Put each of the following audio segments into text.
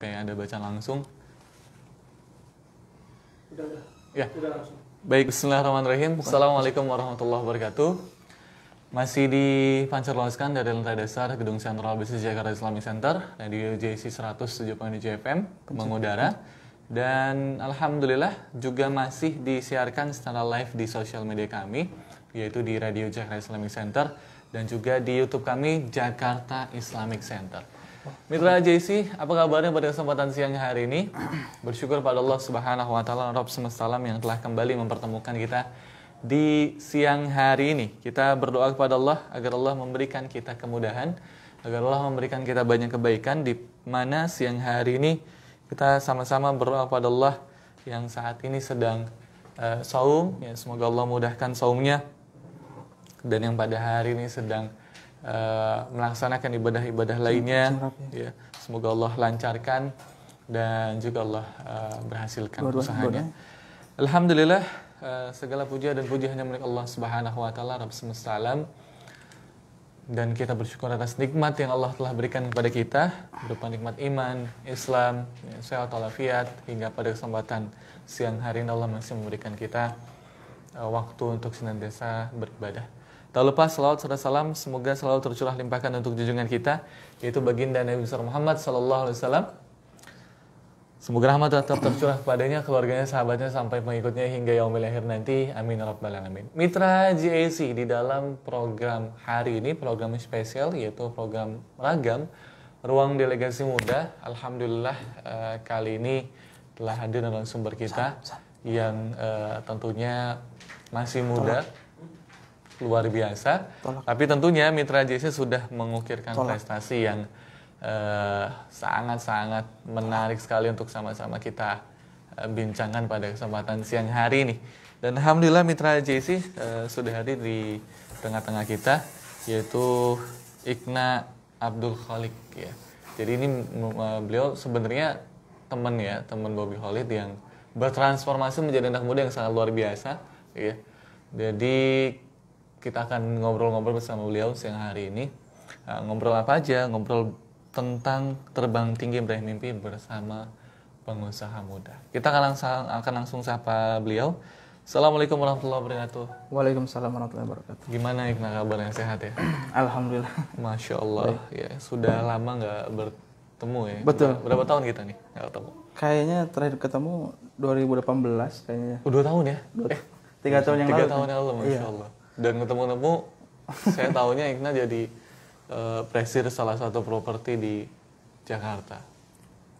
kayak ada bacaan langsung ya udah langsung. baik Bismillahirrahmanirrahim Assalamualaikum warahmatullahi wabarakatuh masih di Loskan dari lantai dasar Gedung Sentral Bisnis Jakarta Islamic Center Radio JC 100 FM Kembang Udara dan Alhamdulillah juga masih disiarkan secara live di sosial media kami yaitu di Radio Jakarta Islamic Center dan juga di YouTube kami Jakarta Islamic Center. Mitra JC, apa kabarnya pada kesempatan siang hari ini? Bersyukur pada Allah Subhanahu wa taala Rabb semesta alam yang telah kembali mempertemukan kita di siang hari ini. Kita berdoa kepada Allah agar Allah memberikan kita kemudahan, agar Allah memberikan kita banyak kebaikan di mana siang hari ini kita sama-sama berdoa kepada Allah yang saat ini sedang uh, saum ya semoga Allah mudahkan saumnya dan yang pada hari ini sedang Eh, melaksanakan ibadah-ibadah lainnya. Ya. ya. Semoga Allah lancarkan dan juga Allah uh, berhasilkan Baru, usahanya. Alhamdulillah uh, segala puja dan puji hanya milik Allah Subhanahu wa taala Rabb semesta alam. Dan kita bersyukur atas nikmat yang Allah telah berikan kepada kita berupa nikmat iman, Islam, ya, sehat walafiat hingga pada kesempatan siang hari ini Allah masih memberikan kita waktu untuk senantiasa beribadah. Tak lupa salawat serta salam semoga selalu tercurah limpahkan untuk junjungan kita yaitu baginda Nabi besar Muhammad sallallahu alaihi wasallam. Semoga rahmat tetap tercurah kepadanya, keluarganya, sahabatnya sampai pengikutnya hingga yaumil akhir nanti. Amin ya rabbal alamin. Mitra JAC di dalam program hari ini program spesial yaitu program ragam Ruang Delegasi Muda. Alhamdulillah eh, kali ini telah hadir dalam sumber kita yang eh, tentunya masih muda luar biasa. Tolak. Tapi tentunya Mitra JC sudah mengukirkan Tolak. prestasi yang eh, sangat-sangat uh, menarik sekali untuk sama-sama kita uh, bincangkan pada kesempatan siang hari ini. Dan alhamdulillah Mitra JC uh, eh, sudah hadir di tengah-tengah kita yaitu Ikna Abdul Khalik ya. Jadi ini beliau sebenarnya teman ya, teman Bobby Khalid yang bertransformasi menjadi anak muda yang sangat luar biasa ya. Jadi kita akan ngobrol-ngobrol bersama beliau siang hari ini. Uh, ngobrol apa aja? Ngobrol tentang terbang tinggi meraih mimpi bersama pengusaha muda. Kita akan langsung akan langsung sapa beliau. Assalamualaikum warahmatullahi wabarakatuh. Waalaikumsalam warahmatullahi wabarakatuh. Gimana Ikna kabarnya sehat ya? Alhamdulillah. Masya Allah ya sudah lama nggak bertemu ya. Betul. Berapa tahun kita nih nggak ketemu? Kayaknya terakhir ketemu 2018 kayaknya. Udah oh, dua tahun ya? Dua, eh, tiga tahun yang tiga lalu. Tiga tahun yang lalu, iya. masya iya. Allah. Dan ketemu-temu saya tahunya Ikna jadi uh, presir salah satu properti di Jakarta.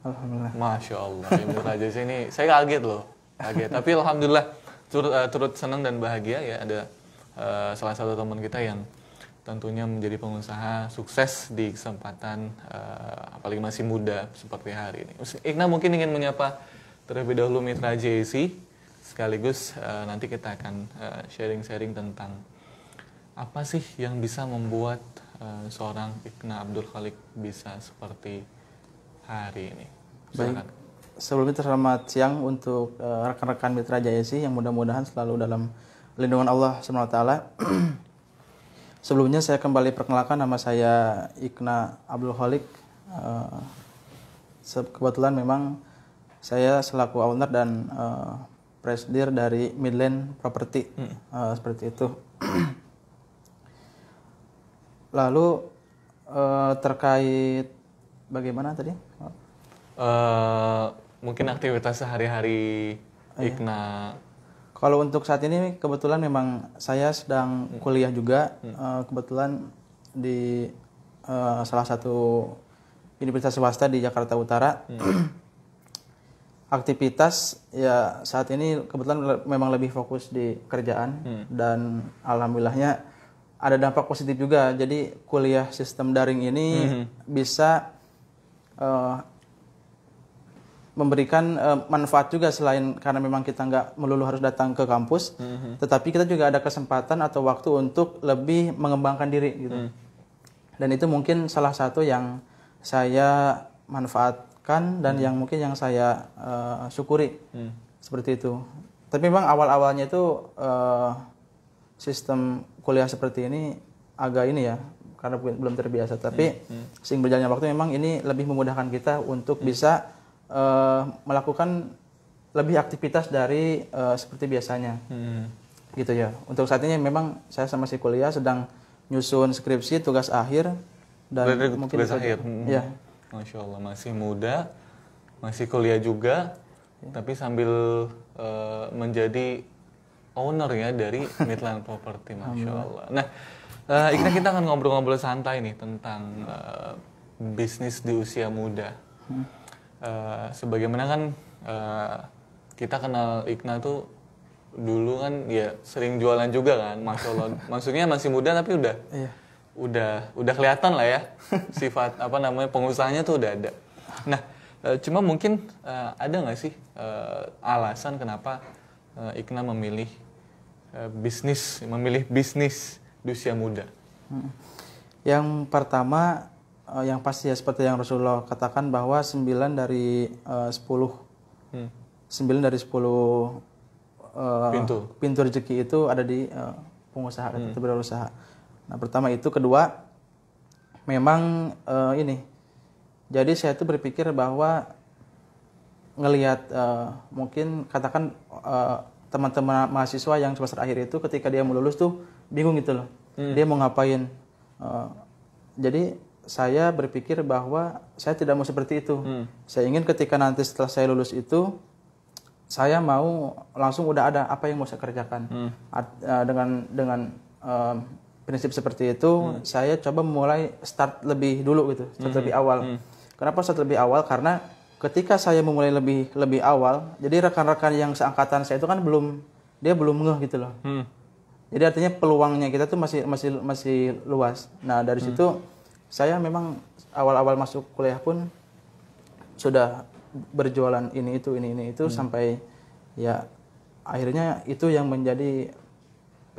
Alhamdulillah. Masya Allah, ini raja sini. Saya kaget loh, kaget. Tapi alhamdulillah turut, uh, eh, turut senang dan bahagia ya ada uh, salah satu teman kita yang tentunya menjadi pengusaha sukses di kesempatan uh, apalagi masih muda seperti hari ini. Ikna mungkin ingin menyapa terlebih dahulu mitra JC sekaligus uh, nanti kita akan eh, sharing-sharing uh, tentang apa sih yang bisa membuat uh, seorang Ikna Abdul Khalik bisa seperti hari ini. Baik. Sebelumnya selamat siang untuk rekan-rekan Mitra Jaya sih yang mudah-mudahan selalu dalam lindungan Allah Subhanahu wa taala. Sebelumnya saya kembali perkenalkan nama saya Ikna Abdul Khalik. Uh, kebetulan memang saya selaku owner dan uh, Presdir dari Midland Property hmm. uh, seperti itu. Lalu uh, terkait bagaimana tadi? Uh, mungkin aktivitas sehari-hari uh, oh, Ikna. Iya. Kalau untuk saat ini kebetulan memang saya sedang hmm. kuliah juga hmm. uh, kebetulan di uh, salah satu universitas swasta di Jakarta Utara. Hmm aktivitas ya saat ini kebetulan memang lebih fokus di kerjaan hmm. dan alhamdulillahnya ada dampak positif juga. Jadi kuliah sistem daring ini hmm. bisa uh, memberikan uh, manfaat juga selain karena memang kita nggak melulu harus datang ke kampus, hmm. tetapi kita juga ada kesempatan atau waktu untuk lebih mengembangkan diri gitu. Hmm. Dan itu mungkin salah satu yang saya manfaat kan dan hmm. yang mungkin yang saya uh, syukuri hmm. seperti itu tapi memang awal awalnya itu uh, sistem kuliah seperti ini agak ini ya karena belum terbiasa tapi hmm. Hmm. sing berjalannya waktu memang ini lebih memudahkan kita untuk hmm. bisa uh, melakukan lebih aktivitas dari uh, seperti biasanya hmm. gitu ya untuk saat ini memang saya sama si kuliah sedang nyusun skripsi tugas akhir dan Lirik, mungkin tugas akhir. Ya. Hmm. Masya Allah masih muda, masih kuliah juga, ya. tapi sambil uh, menjadi owner ya dari Midland Property, masya Allah. Nah, uh, kita akan ngobrol-ngobrol santai nih tentang uh, bisnis di usia muda. Uh, sebagaimana kan uh, kita kenal Ikna tuh dulu kan ya sering jualan juga kan, masya Allah. Maksudnya masih muda tapi udah. Iya udah udah kelihatan lah ya sifat apa namanya pengusahanya tuh udah ada. Nah, eh, cuma mungkin e, ada nggak sih e, alasan kenapa e, Ikna memilih e, bisnis, memilih bisnis di usia muda? Hmm. Yang pertama yang pasti ya seperti yang Rasulullah katakan bahwa 9 dari uh, 10 hmm. 9 dari 10 uh, pintu pintu rezeki itu ada di uh, pengusaha hmm. atau berusaha. Nah, pertama itu, kedua memang uh, ini. Jadi saya itu berpikir bahwa ngelihat uh, mungkin katakan eh, teman-teman mahasiswa yang semester akhir itu ketika dia mau lulus tuh bingung gitu loh. Hmm. Dia mau ngapain? Uh, jadi saya berpikir bahwa saya tidak mau seperti itu. Hmm. Saya ingin ketika nanti setelah saya lulus itu saya mau langsung udah ada apa yang mau saya kerjakan hmm. dengan dengan prinsip seperti itu hmm. saya coba mulai start lebih dulu gitu start hmm. lebih hmm, awal hmm. kenapa start lebih awal karena ketika saya memulai lebih lebih awal jadi rekan-rekan yang seangkatan saya itu kan belum dia belum ngeh gitu loh hmm. jadi artinya peluangnya kita tuh masih masih masih luas nah dari hmm. situ saya memang awal-awal masuk kuliah pun sudah berjualan ini itu ini ini itu hmm. sampai ya akhirnya itu yang menjadi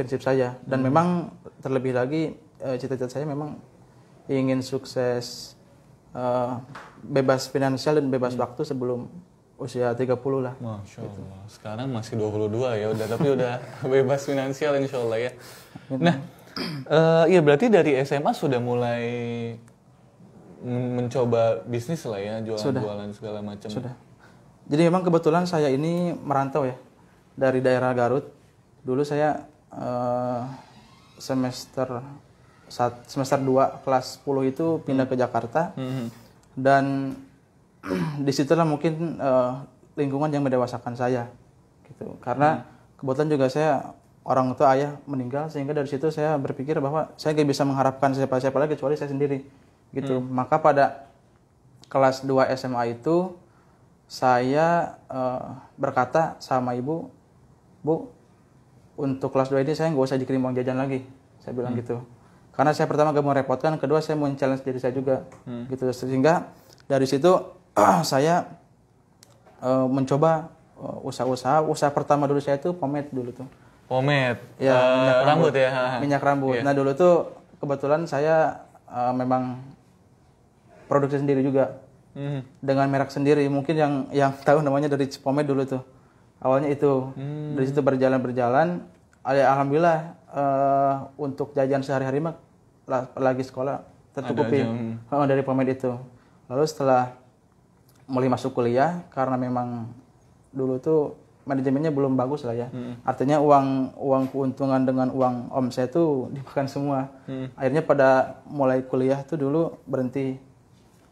prinsip saya dan hmm. memang terlebih lagi eh, cita-cita saya memang ingin sukses uh, bebas finansial dan bebas hmm. waktu sebelum usia 30 lah. Masya Allah. Gitu. Sekarang masih 22 ya udah tapi udah bebas finansial insya Allah ya. Gitu. Nah, uh, ya berarti dari SMA sudah mulai mencoba bisnis lah ya jualan-jualan segala macam. Sudah. Jadi memang kebetulan saya ini merantau ya dari daerah Garut. Dulu saya Eh, semester saat semester 2 kelas 10 itu pindah ke Jakarta hmm. dan disitulah mungkin uh, lingkungan yang mendewasakan saya gitu karena hmm. kebetulan juga saya orang tua ayah meninggal sehingga dari situ saya berpikir bahwa saya gak bisa mengharapkan siapa-siapa lagi kecuali saya sendiri gitu hmm. maka pada kelas 2 SMA itu saya uh, berkata sama ibu bu untuk kelas 2 ini saya nggak usah dikirim uang jajan lagi saya bilang hmm. gitu karena saya pertama gak mau repotkan kedua saya mau challenge diri saya juga hmm. gitu sehingga dari situ saya uh, mencoba eh, usaha-usaha usaha pertama dulu saya itu pomade dulu tuh pomade ya uh, minyak rambut, rambut ya minyak rambut yeah. nah dulu tuh kebetulan saya uh, memang produksi sendiri juga hmm. dengan merek sendiri mungkin yang yang tahu namanya dari pomade dulu tuh awalnya itu hmm. dari situ berjalan berjalan alhamdulillah uh, untuk jajan sehari-hari mah lagi sekolah tertutupi uh, hmm. dari pemain itu lalu setelah mulai masuk kuliah karena memang dulu tuh manajemennya belum bagus lah ya hmm. artinya uang uang keuntungan dengan uang om saya tuh dimakan semua hmm. akhirnya pada mulai kuliah tuh dulu berhenti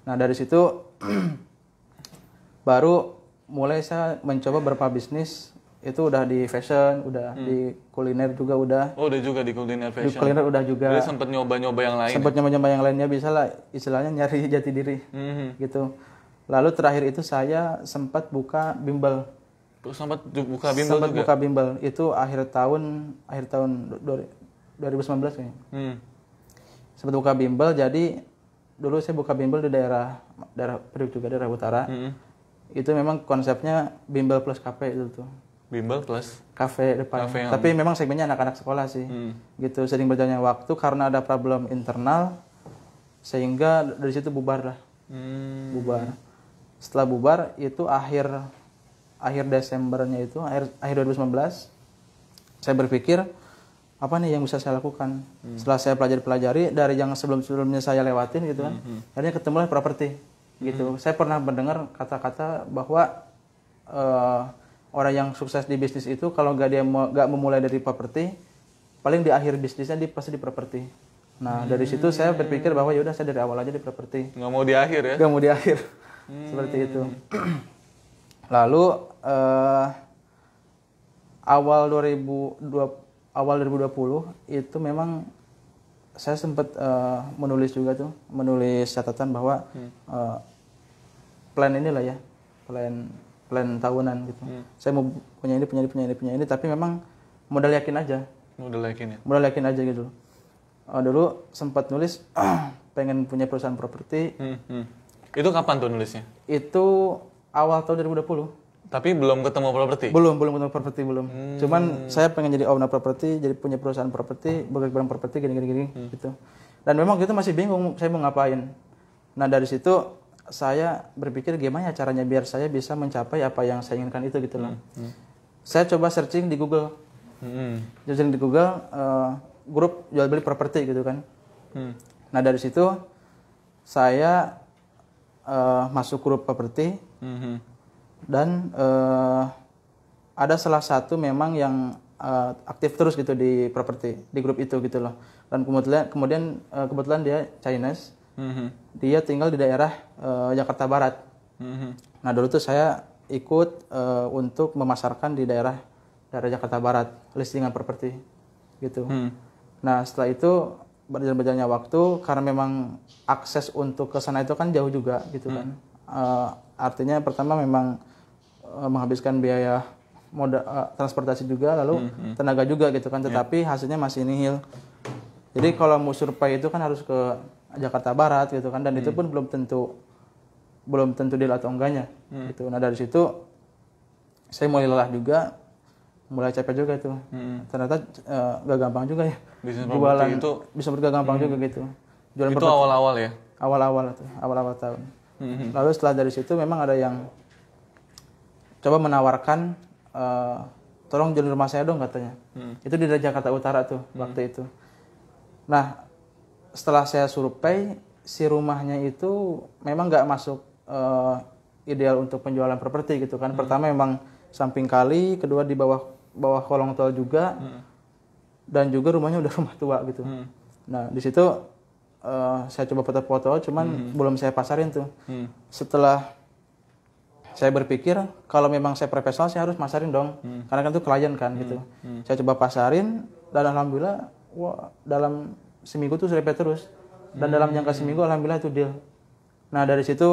nah dari situ baru mulai saya mencoba berapa bisnis itu udah di fashion, udah hmm. di kuliner juga udah. Oh, udah juga di kuliner fashion. Di kuliner udah juga. Jadi sempet nyoba-nyoba yang lain. Sempet nyoba-nyoba yang lainnya bisa lah istilahnya nyari jati diri. Hmm. Gitu. Lalu terakhir itu saya sempat buka bimbel. Sempat buka bimbel sempat buka bimbel. Itu akhir tahun akhir tahun 2019 kayaknya. Hmm. Sempat buka bimbel jadi dulu saya buka bimbel di daerah daerah Priuk juga daerah utara. Hmm itu memang konsepnya bimbel plus kafe itu tuh bimbel plus kafe depan Cafe yang... tapi memang segmennya anak-anak sekolah sih hmm. gitu sering berjalannya waktu karena ada problem internal sehingga dari situ bubar lah hmm. bubar setelah bubar itu akhir akhir Desembernya itu akhir akhir 2019 saya berpikir apa nih yang bisa saya lakukan hmm. setelah saya pelajari pelajari dari yang sebelum sebelumnya saya lewatin gitu kan hmm. hmm. akhirnya ketemulah properti gitu. Hmm. Saya pernah mendengar kata-kata bahwa uh, orang yang sukses di bisnis itu kalau nggak dia nggak memulai dari properti, paling di akhir bisnisnya dia pasti di properti. Nah hmm. dari situ hmm. saya berpikir bahwa yaudah saya dari awal aja di properti. Nggak mau di akhir ya? Nggak mau di akhir, hmm. seperti itu. Lalu uh, awal 2020 awal 2020 itu memang saya sempat uh, eh, menulis juga tuh menulis catatan bahwa hmm. uh, plan inilah ya plan plan tahunan gitu hmm. saya mau punya ini punya ini punya ini punya ini tapi memang modal yakin aja modal yakin ya modal yakin aja gitu uh, dulu sempat nulis pengen punya perusahaan properti hmm. Hmm. itu kapan tuh nulisnya itu awal tahun 2020 tapi belum ketemu properti. Belum, belum ketemu properti belum. Hmm. Cuman saya pengen jadi owner properti, jadi punya perusahaan properti, bergerak properti gini-gini gini, hmm. gitu. Dan memang gitu masih bingung saya mau ngapain. Nah, dari situ saya berpikir gimana caranya biar saya bisa mencapai apa yang saya inginkan itu gitu loh. Hmm. Hmm. Saya coba searching di Google. Hmm. Searching di Google uh, grup jual beli properti gitu kan. Hmm. Nah, dari situ saya uh, masuk grup properti. Hmm, hmm dan uh, ada salah satu memang yang uh, aktif terus gitu di properti di grup itu gitu loh dan kemudian kemudian uh, kebetulan dia Chinese mm-hmm. dia tinggal di daerah uh, Jakarta Barat mm-hmm. nah dulu tuh saya ikut uh, untuk memasarkan di daerah daerah Jakarta Barat listingan properti gitu mm. nah setelah itu berjalan berjalannya waktu karena memang akses untuk ke sana itu kan jauh juga gitu mm. kan uh, artinya pertama memang Eh, menghabiskan biaya moda uh, transportasi juga lalu hmm, hmm. tenaga juga gitu kan ya. tetapi yeah. hasilnya masih nihil jadi kalau mau survei itu kan harus ke Jakarta Barat gitu kan dan hmm. itu pun belum tentu belum tentu deal atau enggaknya hmm. gitu nah dari situ saya mulai lelah juga mulai capek juga itu hmm. ternyata uh, eh, gak gampang juga ya bisnis jualan itu bisa gak gampang hmm. juga gitu jualan itu awal-awal ya awal-awal tuh awal-awal tahun hmm, hmm. lalu setelah dari situ memang ada yang coba menawarkan uh, tolong jual rumah saya dong katanya hmm. itu di daerah Jakarta Utara tuh hmm. waktu itu nah setelah saya survei si rumahnya itu memang nggak masuk uh, ideal untuk penjualan properti gitu kan hmm. pertama memang samping kali kedua di bawah bawah kolong tol juga hmm. dan juga rumahnya udah rumah tua gitu hmm. nah di situ uh, saya coba foto-foto cuman hmm. belum saya pasarin tuh hmm. setelah saya berpikir kalau memang saya profesional saya harus masarin dong hmm. karena kan itu klien kan gitu. hmm. gitu hmm. saya coba pasarin dan alhamdulillah wah dalam seminggu tuh repeat terus dan hmm. dalam jangka seminggu alhamdulillah itu deal nah dari situ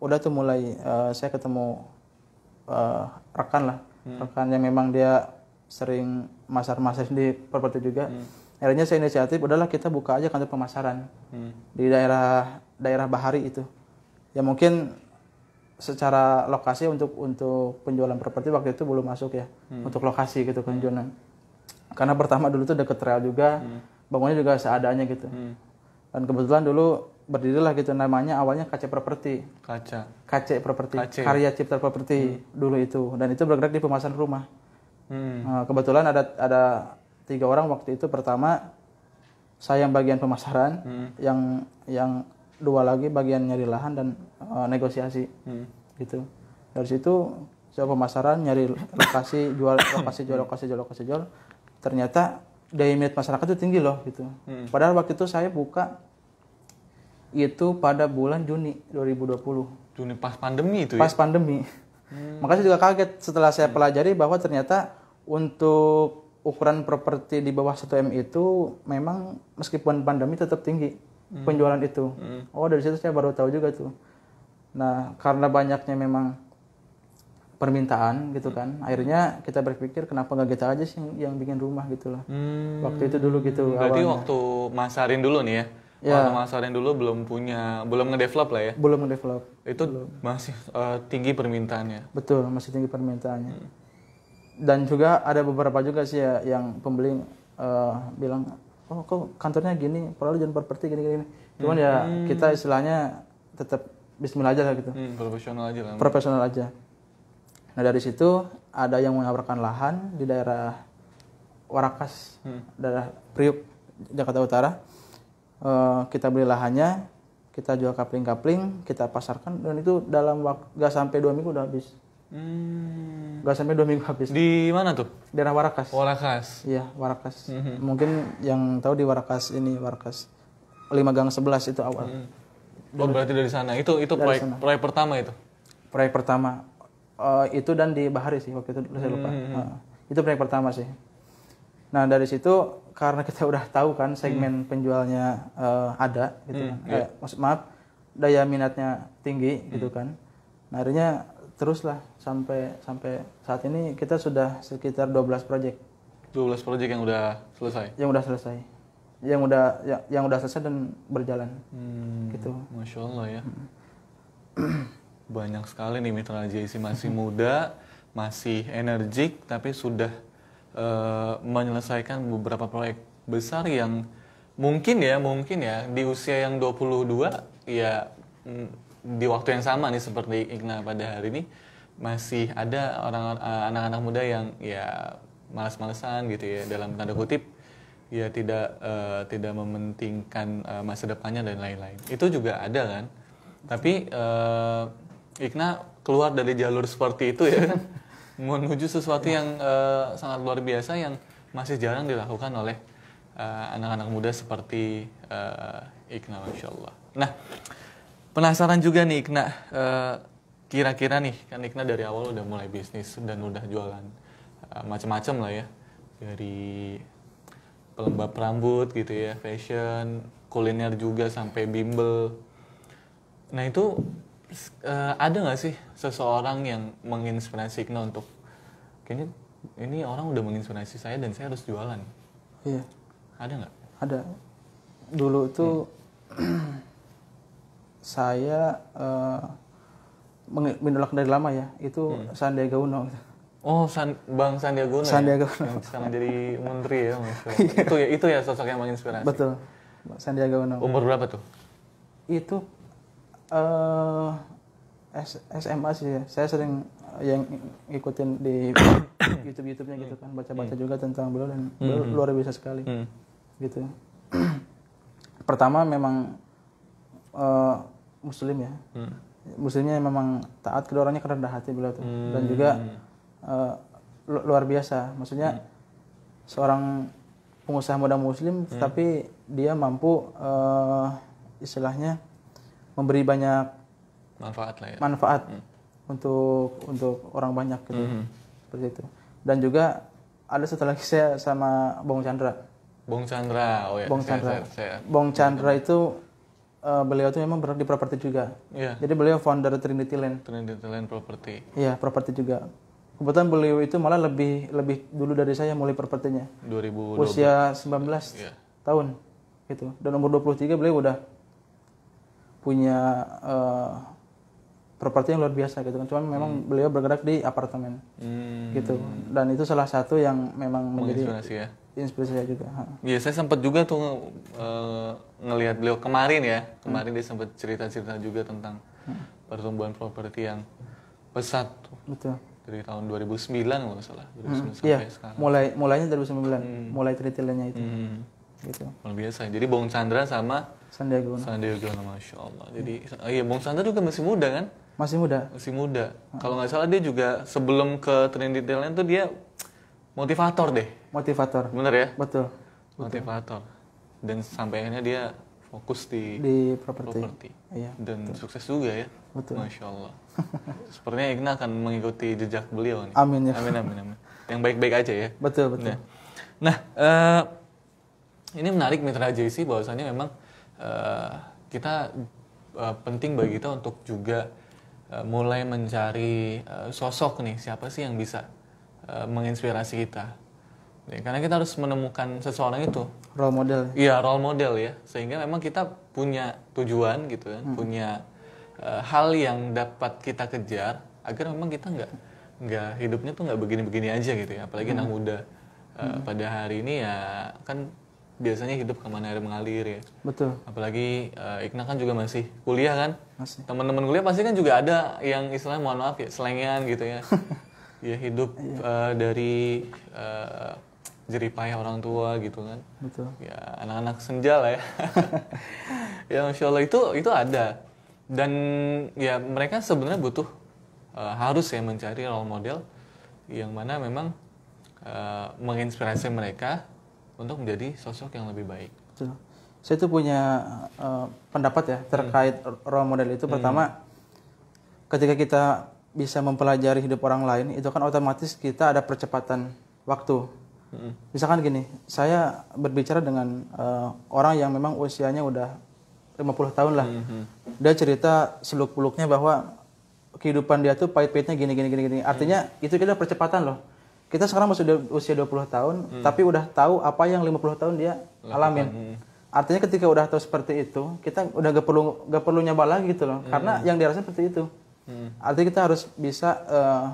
udah tuh mulai uh, saya ketemu uh, rekan lah hmm. rekan yang memang dia sering masar-masar di properti juga hmm. akhirnya saya inisiatif udahlah kita buka aja kantor pemasaran hmm. di daerah daerah Bahari itu ya mungkin secara lokasi untuk untuk penjualan properti waktu itu belum masuk ya hmm. untuk lokasi gitu kunjungan hmm. karena pertama dulu tuh deket trail juga hmm. bangunnya juga seadanya gitu hmm. dan kebetulan dulu berdirilah gitu namanya awalnya kaca Properti kaca kaca Properti karya cipta properti hmm. dulu itu dan itu bergerak di pemasaran rumah hmm. nah, kebetulan ada ada tiga orang waktu itu pertama saya yang bagian pemasaran hmm. yang yang dua lagi bagian nyari lahan dan uh, negosiasi hmm. gitu dari situ saya pemasaran nyari lokasi jual lokasi jual lokasi jual lokasi jual ternyata daya minat masyarakat itu tinggi loh gitu hmm. padahal waktu itu saya buka itu pada bulan Juni 2020 Juni pas pandemi itu ya? pandemi hmm. makanya juga kaget setelah saya hmm. pelajari bahwa ternyata untuk ukuran properti di bawah 1 m itu memang meskipun pandemi tetap tinggi hmm. penjualan itu hmm. oh dari situ saya baru tahu juga tuh nah karena banyaknya memang permintaan gitu hmm. kan akhirnya kita berpikir kenapa nggak kita aja sih yang, bikin rumah gitu lah. hmm. waktu itu dulu gitu berarti awalnya. waktu masarin dulu nih ya Ya. Waktu masarin dulu belum punya, belum ngedevelop lah ya. Belum ngedevelop. Itu belum. masih uh, tinggi permintaannya. Betul, masih tinggi permintaannya. Hmm. Dan juga ada beberapa juga sih ya yang pembeli uh, bilang oh kok kantornya gini perlu jangan properti gini gini hmm. cuman hmm. ya kita istilahnya tetap Bismillah aja lah gitu hmm, profesional aja lah profesional aja nah dari situ ada yang menawarkan lahan di daerah Warakas hmm. daerah Priuk Jakarta Utara e, kita beli lahannya kita jual kapling-kapling kita pasarkan dan itu dalam waktu gak sampai dua minggu udah habis Hmm. Gak sampai dua minggu habis. Di mana tuh? di Daerah Warakas. Warakas. Iya, Warakas. Mm-hmm. Mungkin yang tahu di Warakas ini Warakas. Lima Gang Sebelas itu awal. Mm. Oh, berarti dari sana. Itu itu dari proyek sana. proyek pertama itu. Proyek pertama. Uh, itu dan di Bahari sih waktu itu saya lupa. Uh, itu proyek pertama sih. Nah, dari situ karena kita udah tahu kan segmen mm. penjualnya uh, ada gitu mm, kan. Yeah. Iya. maaf daya minatnya tinggi mm. gitu mhm. kan. Nah, akhirnya teruslah sampai sampai saat ini kita sudah sekitar 12 proyek. 12 proyek yang udah selesai. Yang udah selesai. Yang udah ya, yang udah selesai dan berjalan. Hmm, gitu. Masya Allah ya. Hmm. Banyak sekali nih mitra JC masih muda, masih energik tapi sudah uh, menyelesaikan beberapa proyek besar yang mungkin ya, mungkin ya di usia yang 22 ya mm, di waktu yang sama nih seperti Igna pada hari ini masih ada orang eh, anak-anak muda yang ya malas-malesan gitu ya dalam tanda kutip ya tidak uh, tidak mementingkan uh, masa depannya dan lain-lain itu juga ada kan tapi uh, Ikna keluar dari jalur seperti itu ya menuju sesuatu ya. yang uh, sangat luar biasa yang masih jarang dilakukan oleh anak-anak uh, muda seperti uh, Ikna Masya Allah nah penasaran juga nih Ikna uh, kira-kira nih kan Ikna dari awal udah mulai bisnis dan udah jualan uh, eh, macam-macam lah ya dari pelembab rambut gitu ya fashion kuliner juga sampai bimbel nah itu uh, ada nggak sih seseorang yang menginspirasi Ikna untuk kayaknya ini orang udah menginspirasi saya dan saya harus jualan iya ada nggak ada dulu itu hmm. saya uh, menolak dari lama ya itu hmm. Sandiaga Uno oh San Bang Sandiaga Uno ya? Sandiaga Uno ya? sekarang jadi menteri ya iya. itu ya itu ya sosok yang menginspirasi betul Sandiaga Uno umur berapa tuh itu uh, eh, SMA sih ya saya sering yang ngikutin di YouTube YouTube-nya gitu kan baca-baca hmm. juga tentang beliau dan hmm, beliau hmm. luar biasa sekali hmm. gitu ya. pertama memang uh, muslim ya hmm muslimnya memang taat keduanya kerendah hati beliau tuh hmm. dan juga uh, luar biasa maksudnya hmm. seorang pengusaha muda muslim hmm. tapi dia mampu uh, istilahnya memberi banyak manfaat lah ya manfaat hmm. untuk untuk orang banyak gitu hmm. seperti itu dan juga ada satu lagi saya sama Bong Chandra Bong Chandra oh ya Bong Chandra saya, saya, saya. Bong Chandra itu uh, beliau itu memang berada di properti juga. Yeah. Jadi beliau founder Trinity Land. Trinity Land properti. Iya, yeah, properti juga. Kebetulan beliau itu malah lebih lebih dulu dari saya mulai propertinya. 2012. Usia 19 yeah. tahun gitu. Dan umur 23 beliau udah punya uh, properti yang luar biasa gitu kan. Cuman memang hmm. beliau bergerak di apartemen. Hmm. Gitu. Dan itu salah satu yang memang menjadi ya inspirasi saya juga. Iya, saya sempat juga tuh uh, ngelihat beliau kemarin ya, kemarin hmm. dia sempat cerita-cerita juga tentang hmm. pertumbuhan properti yang pesat tuh. Betul. Dari tahun 2009 kalau salah, 2009 hmm. Iya, hmm. Mulai mulainya 2009, hmm. mulai tritilannya itu. Hmm. Gitu. Luar biasa. Jadi Bung Chandra sama Sandiaga Uno. Sandiaga Uno, masya Allah. Hmm. Jadi hmm. iya, Bung Chandra juga masih muda kan? Masih muda. Masih muda. Hmm. Kalau nggak salah dia juga sebelum ke Trinity Thailand tuh dia motivator deh motivator bener ya betul motivator dan sampai akhirnya dia fokus di di properti iya, dan betul. sukses juga ya betul masya allah sepertinya Igna akan mengikuti jejak beliau nih amin ya amin amin amin yang baik baik aja ya betul betul nah, nah uh, ini menarik mitra JC bahwasanya memang uh, kita uh, penting bagi kita untuk juga uh, mulai mencari uh, sosok nih siapa sih yang bisa Eh, menginspirasi kita. Ya, karena kita harus menemukan seseorang itu. Role model. Iya, role model ya. Sehingga memang kita punya tujuan gitu kan, hmm. punya uh, hal yang dapat kita kejar agar memang kita nggak nggak hidupnya tuh nggak begini-begini aja gitu ya. Apalagi hmm. anak muda uh, hmm. pada hari ini ya kan biasanya hidup kemana air mengalir ya. Betul. Apalagi uh, Ikna kan juga masih kuliah kan. Masih. Teman-teman kuliah pasti kan juga ada yang istilahnya mohon maaf ya selengean gitu ya. ya hidup iya. uh, dari uh, eh, payah ya orang tua gitu kan betul ya anak-anak senja lah ya ya masya allah itu itu ada dan ya mereka sebenarnya butuh uh, harus ya mencari role model yang mana memang uh, menginspirasi mereka untuk menjadi sosok yang lebih baik betul saya itu punya uh, pendapat ya terkait hmm. role model itu hmm. pertama hmm. ketika kita bisa mempelajari hidup orang lain itu kan otomatis kita ada percepatan waktu hmm. misalkan gini saya berbicara dengan uh, orang yang memang usianya udah 50 tahun lah hmm. dia cerita seluk beluknya bahwa kehidupan dia tuh pahit-pahitnya gini gini gini gini artinya hmm. itu kita percepatan loh kita sekarang masih usia 20 tahun hmm. tapi udah tahu apa yang 50 tahun dia alamin. Mm. Artinya ketika udah tahu seperti itu, kita udah gak perlu gak perlu nyoba lagi gitu loh. Hmm. Karena yang dia seperti itu hmm. artinya kita harus bisa pintar eh,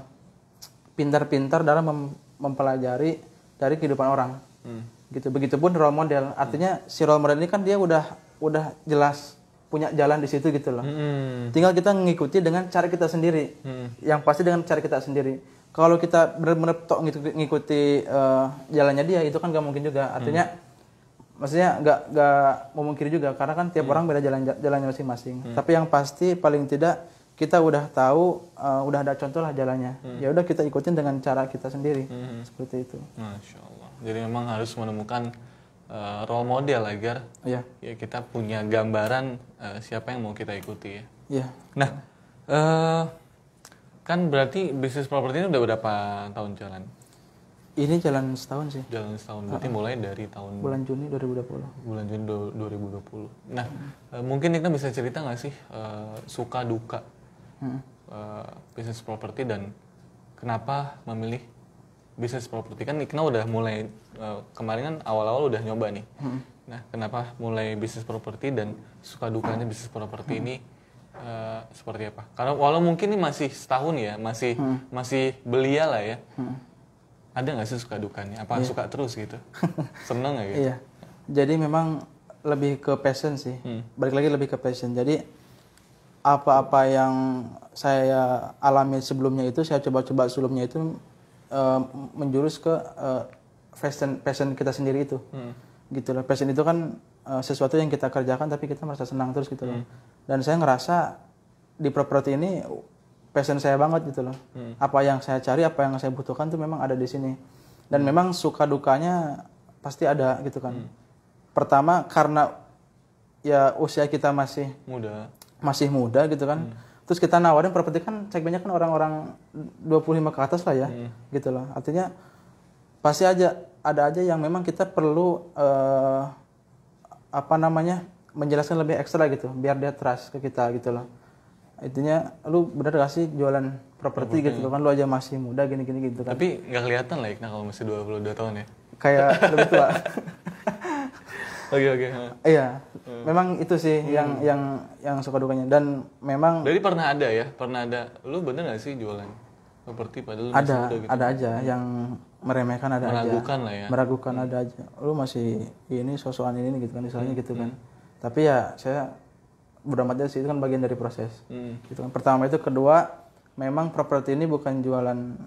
pintar-pintar dalam mem mempelajari dari kehidupan orang hmm. gitu begitupun role model hmm. artinya hmm. si role model ini kan dia udah udah jelas punya jalan di situ gitu loh hmm. tinggal kita mengikuti dengan cara kita sendiri hmm. yang pasti dengan cara kita sendiri kalau kita benar-benar tok ngikuti, uh, jalannya dia itu kan gak mungkin juga artinya hmm. maksudnya gak gak memungkiri juga karena kan tiap hmm. orang beda jalan jalannya masing-masing hmm. tapi yang pasti paling tidak kita udah tahu uh, udah ada contoh lah jalannya hmm. ya udah kita ikutin dengan cara kita sendiri hmm. seperti itu Masya Allah jadi memang harus menemukan uh, role model agar ya. ya kita punya gambaran uh, siapa yang mau kita ikuti ya, ya. nah uh, kan berarti bisnis properti ini udah berapa tahun jalan ini jalan setahun sih. Jalan setahun. Berarti mulai dari tahun bulan Juni 2020. Bulan Juni 2020. Nah, hmm. mungkin kita bisa cerita nggak sih uh, suka duka hmm. uh, bisnis properti dan kenapa memilih bisnis properti kan Ikna udah mulai uh, kemarin kan awal-awal udah nyoba nih hmm. nah kenapa mulai bisnis properti dan suka dukanya bisnis properti hmm. ini uh, seperti apa karena walau mungkin ini masih setahun ya masih hmm. masih belia lah ya hmm. ada nggak sih suka dukanya apa yeah. suka terus gitu seneng nggak gitu yeah. jadi memang lebih ke passion sih hmm. balik lagi lebih ke passion jadi apa-apa yang saya alami sebelumnya itu saya coba-coba sebelumnya itu uh, menjurus ke uh, eh, passion passion kita sendiri itu hmm. gitu loh passion itu kan uh, sesuatu yang kita kerjakan tapi kita merasa senang terus gitu loh hmm. dan saya ngerasa di properti ini passion saya banget gitu loh hmm. apa yang saya cari apa yang saya butuhkan tuh memang ada di sini dan hmm. memang suka dukanya pasti ada gitu kan hmm. pertama karena ya usia kita masih muda masih muda gitu kan hmm. terus kita nawarin properti kan banyak kan orang-orang 25 ke atas lah ya hmm. gitu lah artinya pasti aja ada aja yang memang kita perlu uh, apa namanya menjelaskan lebih ekstra gitu biar dia trust ke kita gitu loh intinya lu benar gak sih jualan properti gitu kan lu aja masih muda gini gini gitu kan tapi nggak kelihatan lah Ikna kalau masih 22 tahun ya kayak lebih tua Oke oke. Nah, iya. Memang itu sih hmm. yang yang yang suka dukanya dan memang. Jadi pernah ada ya, pernah ada. Lu bener gak sih jualan properti padahal lu ada gitu. ada aja yang meremehkan ada meragukan aja. lah ya meragukan hmm. ada aja lu masih ini sosokan ini gitu kan misalnya hmm. gitu kan hmm. tapi ya saya aja sih itu kan bagian dari proses hmm. gitu kan pertama itu kedua memang properti ini bukan jualan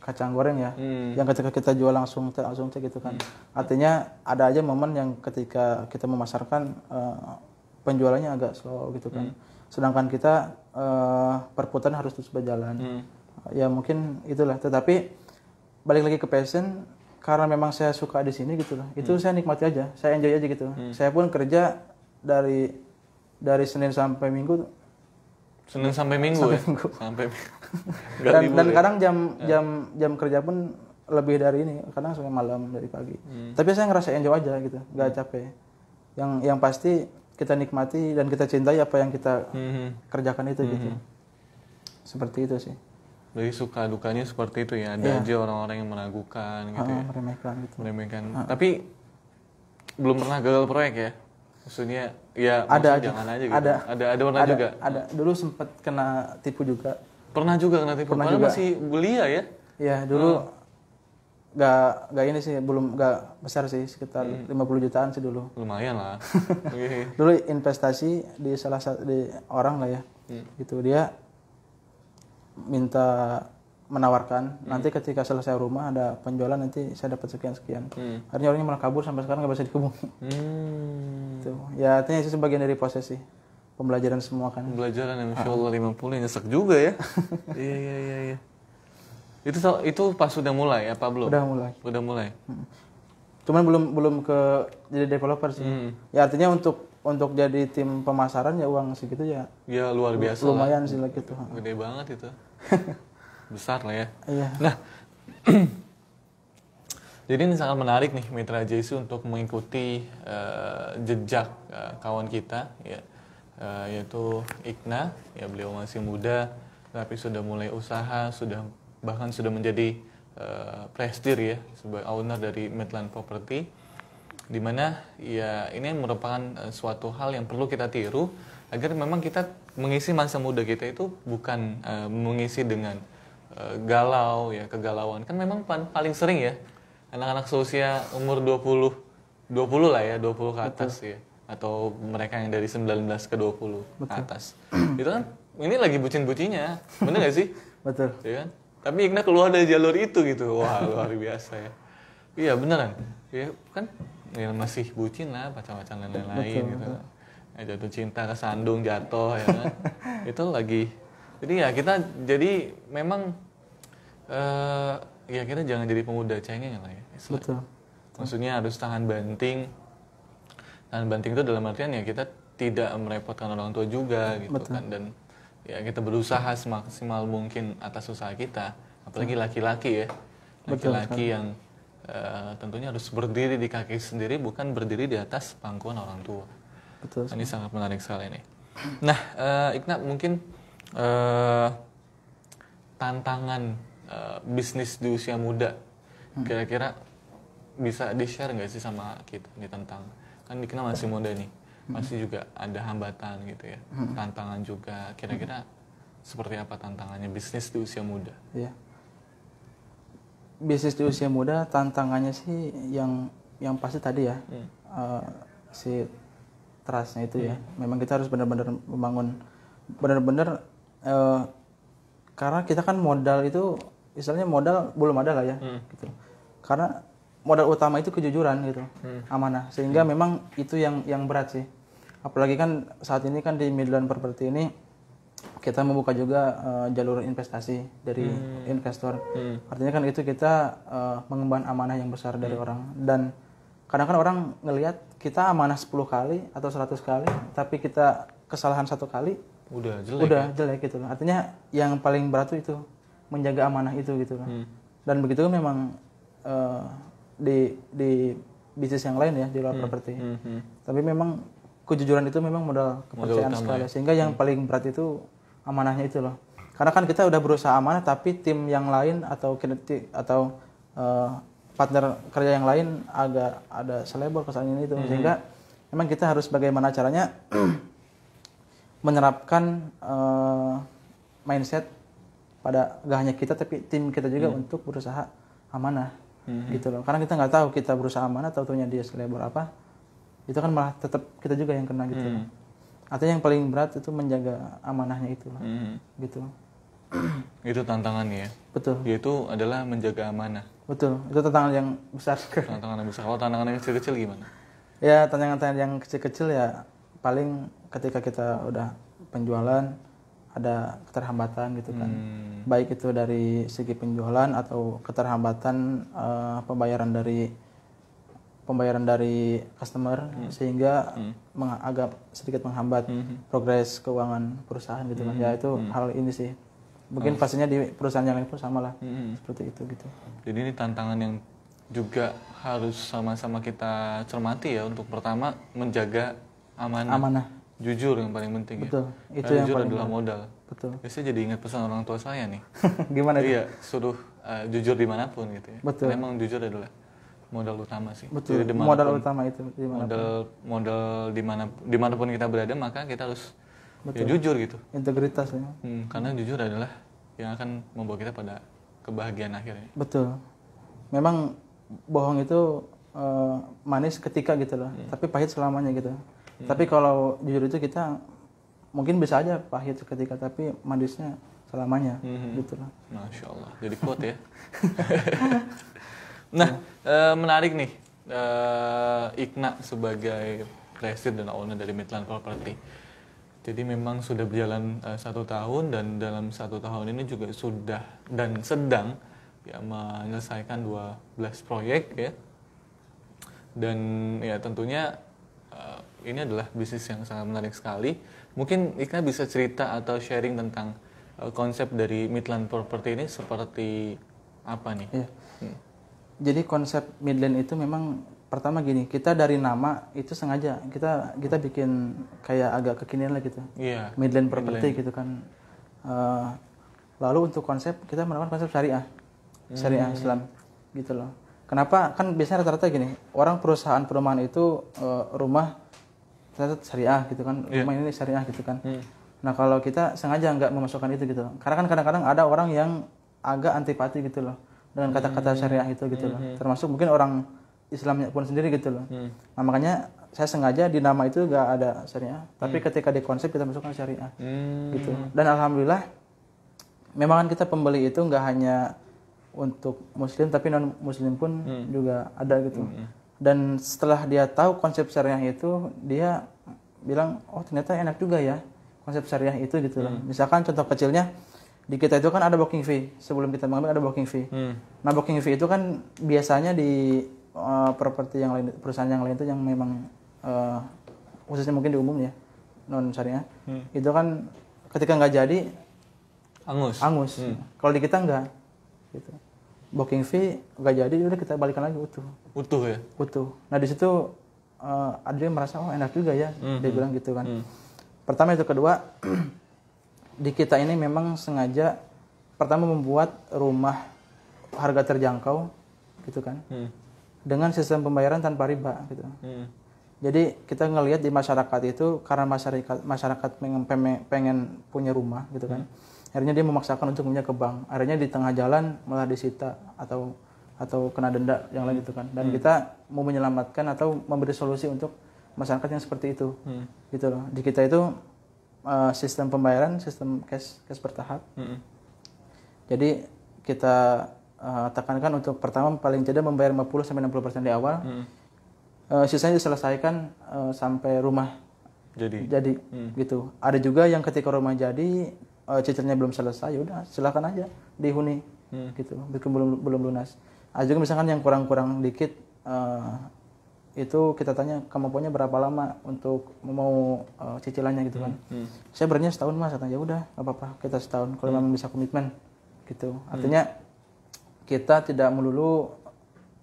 kacang goreng ya hmm. yang ketika kita jual langsung langsung cek gitu kan hmm. artinya ada aja momen yang ketika kita memasarkan uh, penjualannya agak slow gitu kan hmm. sedangkan kita uh, perputaran harus terus berjalan hmm. ya mungkin itulah tetapi balik lagi ke passion karena memang saya suka di sini gitu loh itu hmm. saya nikmati aja saya enjoy aja gitu hmm. saya pun kerja dari dari Senin sampai Minggu Senin sampai Minggu sampai ya. Minggu. Sampai minggu. dan, dan ya? kadang jam ya. jam jam kerja pun lebih dari ini, kadang sampai malam dari pagi. Hmm. Tapi saya ngerasa enjoy aja gitu, nggak hmm. capek. Yang yang pasti kita nikmati dan kita cintai apa yang kita hmm. kerjakan itu gitu. hmm. gitu. Seperti itu sih. Jadi suka dukanya seperti itu ya. Ada ya. aja orang-orang yang meragukan gitu. Uh, ya. Meremehkan gitu. Meremehkan. Tapi belum pernah gagal proyek ya? maksudnya ya ada maksudnya aja. jangan aja gitu. Ada ada ada pernah ada, juga. Ada dulu sempet kena tipu juga. Pernah juga kena tipu. Pernah juga. masih belia ya. Iya, dulu oh. Hmm. gak gak ini sih belum gak besar sih sekitar hmm. 50 jutaan sih dulu. Lumayan lah. dulu investasi di salah satu di orang lah ya. Hmm. Gitu dia minta menawarkan hmm. nanti ketika selesai rumah ada penjualan nanti saya dapat sekian sekian hmm. akhirnya orangnya malah kabur sampai sekarang nggak bisa dikebumi hmm. itu ya artinya itu sebagian dari proses sih pembelajaran semua kan pembelajaran ya masya ah. allah lima puluh nyesek juga ya iya iya iya ya. itu itu pas sudah mulai apa belum Sudah mulai Sudah mulai hmm. cuman belum belum ke jadi developer sih hmm. ya artinya untuk untuk jadi tim pemasaran ya uang segitu ya ya luar biasa lumayan lah. sih lah gitu gede banget itu besar lah ya. Iya. Nah, jadi ini sangat menarik nih Mitra Jesu untuk mengikuti uh, jejak uh, kawan kita ya uh, yaitu Ikna ya beliau masih muda tapi sudah mulai usaha sudah bahkan sudah menjadi uh, prestir ya sebagai owner dari Midland Property dimana ya ini merupakan suatu hal yang perlu kita tiru agar memang kita mengisi masa muda kita itu bukan uh, mengisi dengan Eh, galau ya kegalauan kan memang paling sering ya anak-anak seusia umur 20 20 lah ya 20 ke atas Betul. ya atau mereka yang dari 19 ke 20 Betul. ke atas itu kan ini lagi bucin-bucinya bener gak sih Betul. Ya kan? Tapi Igna keluar dari jalur itu gitu. Wah, luar biasa ya. Iya, beneran. Ya kan ya masih bucin lah, macam-macam lain-lain gitu. Ya, jatuh cinta, sandung jatuh ya kan. itu lagi jadi ya kita jadi memang uh, ya kita jangan jadi pemuda cengeng lah ya Islam. betul maksudnya harus tahan banting tahan banting itu dalam artian ya kita tidak merepotkan orang tua juga gitu betul. kan dan ya kita berusaha semaksimal mungkin atas usaha kita apalagi laki-laki ya laki-laki yang uh, tentunya harus berdiri di kaki sendiri bukan berdiri di atas pangkuan orang tua betul nah, ini sangat menarik sekali nih nah uh, eh, Ikna mungkin uh, tantangan uh, bisnis di usia muda kira hmm. kira-kira bisa di share nggak sih sama kita nih tentang kan dikenal masih muda nih pasti hmm. juga ada hambatan gitu ya hmm. tantangan juga kira-kira seperti apa tantangannya bisnis di usia muda ya bisnis di usia muda tantangannya sih yang yang pasti tadi ya hmm. uh, si trustnya itu ya. hmm. ya memang kita harus benar-benar membangun benar-benar uh, karena kita kan modal itu misalnya modal belum ada lah ya hmm. gitu karena modal utama itu kejujuran gitu hmm. amanah sehingga hmm. memang itu yang yang berat sih apalagi kan saat ini kan di Midland Property ini kita membuka juga uh, jalur investasi dari hmm. investor hmm. artinya kan itu kita uh, mengemban amanah yang besar hmm. dari orang dan kadang kan orang ngelihat kita amanah 10 kali atau 100 kali tapi kita kesalahan satu kali udah jelek udah ya? jelek gitu loh artinya yang paling berat itu menjaga amanah itu gitu kan hmm. dan begitu memang uh, di di bisnis yang lain ya di luar hmm. properti hmm, hmm. tapi memang kejujuran itu memang modal kepercayaan modal sekali ya. sehingga yang hmm. paling berat itu amanahnya itu loh karena kan kita udah berusaha amanah tapi tim yang lain atau kinetik atau uh, partner kerja yang lain agak ada selebor kesannya itu hmm. sehingga memang kita harus bagaimana caranya menerapkan uh, mindset pada gak hanya kita tapi tim kita juga hmm. untuk berusaha amanah hmm. gitu loh karena kita nggak tahu kita berusaha amanah atau tentunya dia selebar apa itu kan malah tetap kita juga yang kena gitu hmm. loh. artinya yang paling berat itu menjaga amanahnya itu loh hmm. gitu itu tantangannya ya betul yaitu adalah menjaga amanah betul itu tantangan yang besar tantangan yang besar kalau tantangan yang kecil-kecil gimana ya tantangan-tantangan yang kecil-kecil ya paling ketika kita udah penjualan ada keterhambatan gitu kan hmm. baik itu dari segi penjualan atau keterhambatan uh, pembayaran dari pembayaran dari customer hmm. sehingga hmm. agak sedikit menghambat hmm. progres keuangan perusahaan gitu kan ya hmm. itu hmm. hal ini sih mungkin oh. pastinya di perusahaan yang lain pun sama lah hmm. seperti itu gitu jadi ini tantangan yang juga harus sama-sama kita cermati ya untuk pertama menjaga amanah amanah jujur yang paling penting ya. betul ya. itu karena yang jujur adalah modal betul ya, saya jadi ingat pesan orang tua saya nih gimana iya suruh uh, jujur dimanapun gitu ya betul Memang jujur adalah modal utama sih betul jadi modal utama itu dimanapun. modal modal dimana dimanapun kita berada maka kita harus ya, betul. ya jujur gitu integritas ya hmm, karena jujur adalah yang akan membawa kita pada kebahagiaan akhirnya betul memang bohong itu uh, manis ketika gitu loh hmm. tapi pahit selamanya gitu hmm. tapi kalau jujur itu kita mungkin bisa aja pahit seketika tapi manisnya selamanya hmm. gitu lah masya allah jadi kuat ya nah Uh, menarik nih Uh, eh, Ikna sebagai presiden dan owner dari Midland Property jadi memang sudah berjalan uh, satu tahun dan dalam satu tahun ini juga sudah dan sedang ya menyelesaikan 12 proyek ya. Dan ya tentunya ini adalah bisnis yang sangat menarik sekali. Mungkin Ika bisa cerita atau sharing tentang uh, konsep dari Midland Property ini seperti apa nih? Iya. Hmm. Jadi konsep Midland itu memang pertama gini, kita dari nama itu sengaja kita kita bikin kayak agak kekinian lah gitu. Iya. Midland Property Midland. gitu kan. Uh, lalu untuk konsep kita menggunakan konsep syariah. Hmm. Syariah Islam gitu loh. Kenapa? Kan biasanya rata-rata gini, orang perusahaan perumahan itu uh, rumah kita tuh syariah gitu kan yeah. rumah ini syariah gitu kan yeah. Hmm. nah kalau kita sengaja nggak memasukkan itu gitu karena kan kadang-kadang ada orang yang agak antipati gitu loh dengan kata-kata hmm. syariah itu gitu loh hmm, termasuk mungkin orang Islamnya pun sendiri gitu loh nah makanya saya sengaja di nama itu nggak ada syariah tapi yeah. ketika di konsep kita masukkan syariah yeah. gitu dan alhamdulillah memang kan kita pembeli itu nggak hanya untuk muslim tapi non muslim pun hmm. juga ada gitu hmm dan setelah dia tahu konsep syariah itu dia bilang oh ternyata enak juga ya konsep syariah itu gitu loh Hmm. Misalkan contoh kecilnya di kita itu kan ada booking fee sebelum kita mengambil ada booking fee. Hmm. Nah booking fee itu kan biasanya di uh, properti yang lain perusahaan yang lain itu yang memang uh, khususnya mungkin di umum ya non syariah hmm. itu kan ketika nggak jadi angus angus hmm. kalau di kita nggak gitu booking fee nggak jadi udah kita balikan lagi utuh utuh ya utuh nah di situ uh, ada yang merasa oh enak juga ya mm-hmm. dia hmm. bilang gitu kan mm. pertama itu kedua di kita ini memang sengaja pertama membuat rumah harga terjangkau gitu kan mm. dengan sistem pembayaran tanpa riba gitu mm. jadi kita ngelihat di masyarakat itu karena masyarakat masyarakat pengen pengen punya rumah gitu kan mm akhirnya dia memaksakan untuk punya ke bank akhirnya di tengah jalan malah disita atau atau kena denda yang lain gitu kan dan hmm. kita mau menyelamatkan atau memberi solusi untuk masyarakat yang seperti itu hmm. gitu loh di kita itu uh, sistem pembayaran sistem cash cash bertahap hmm. jadi kita uh, tekankan untuk pertama paling tidak membayar 50 sampai 60% di awal hmm. uh, sisanya diselesaikan uh, sampai rumah jadi jadi hmm. gitu ada juga yang ketika rumah jadi uh, eh, cicilnya belum selesai ya udah silakan aja dihuni hmm. gitu bikin belum belum lunas ada juga misalkan yang kurang-kurang dikit uh, itu kita tanya kemampuannya berapa lama untuk mau uh, cicilannya gitu hmm, kan hmm. Hmm. saya berani setahun mas katanya ya udah udah apa apa kita setahun kalau hmm. memang bisa komitmen gitu hmm. artinya hmm. kita tidak melulu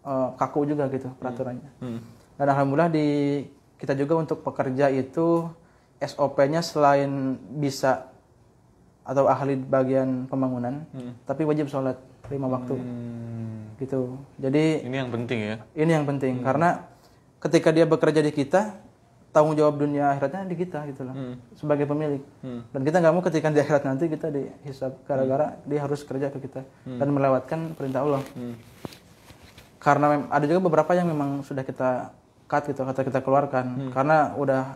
uh, kaku juga gitu hmm. peraturannya hmm. Hmm. dan alhamdulillah di kita juga untuk pekerja itu SOP-nya selain bisa atau ahli bagian pembangunan hmm. tapi wajib sholat lima waktu hmm. gitu jadi ini yang penting ya ini yang penting hmm. karena ketika dia bekerja di kita tanggung jawab dunia akhiratnya di kita gitu loh hmm. sebagai pemilik hmm. dan kita nggak mau ketika di akhirat nanti kita dihisap gara-gara hmm. dia harus kerja ke kita hmm. dan melewatkan perintah Allah hmm. karena ada juga beberapa yang memang sudah kita cut gitu kata kita keluarkan hmm. karena udah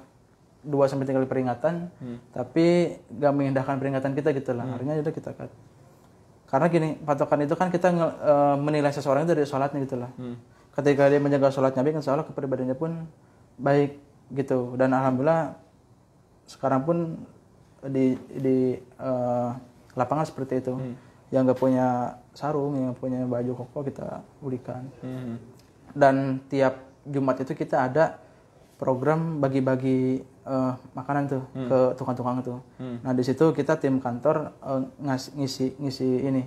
dua sampai tiga kali peringatan hmm. tapi gak mengindahkan peringatan kita gitu lah hmm. akhirnya itu kita cut karena gini patokan itu kan kita nge, e, menilai seseorang itu dari sholatnya gitu lah hmm. ketika dia menjaga sholatnya baik kan insya Allah kepribadiannya pun baik gitu dan alhamdulillah sekarang pun di di e, lapangan seperti itu hmm. yang gak punya sarung yang punya baju koko kita ulikan hmm. dan tiap Jumat itu kita ada program bagi-bagi uh, makanan tuh hmm. ke tukang-tukang itu, Hmm. Nah di situ kita tim kantor uh, ngas, ngisi ngisi ini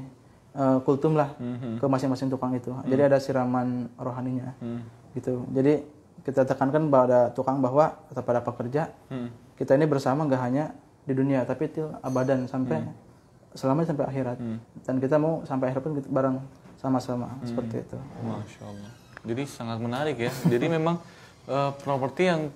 uh, kultum lah hmm. ke masing-masing tukang itu. Hmm. Jadi ada siraman rohaninya hmm. gitu. Jadi kita tekankan pada tukang bahwa atau pada pekerja hmm. kita ini bersama gak hanya di dunia tapi itu abadan sampai hmm. selama sampai akhirat hmm. dan kita mau sampai akhirat pun bareng sama-sama hmm. seperti itu. Masya Allah. Jadi sangat menarik ya. Jadi memang uh, properti yang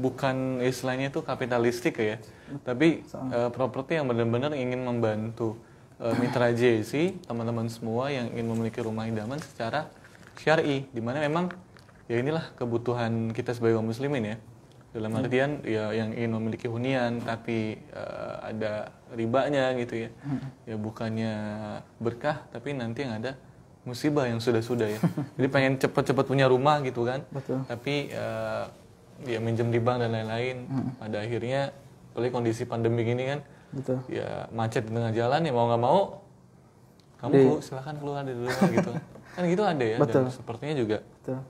bukan istilahnya itu kapitalistik ya, tapi uh, properti yang benar-benar ingin membantu uh, mitra JC, teman-teman semua yang ingin memiliki rumah idaman secara syari, dimana memang ya inilah kebutuhan kita sebagai kaum muslimin ya. Dalam hmm. artian hmm. ya yang ingin memiliki hunian tapi uh, ada ribanya gitu ya. Hmm. Ya bukannya berkah tapi nanti yang ada musibah yang sudah-sudah ya. Jadi pengen cepat-cepat punya rumah gitu kan. Betul. Tapi ya minjem di bank dan lain-lain hmm. pada akhirnya oleh kondisi pandemi ini kan Betul. ya macet di tengah jalan ya mau nggak mau kamu di... silahkan keluar dari rumah gitu kan gitu ada ya Betul. dan sepertinya juga Betul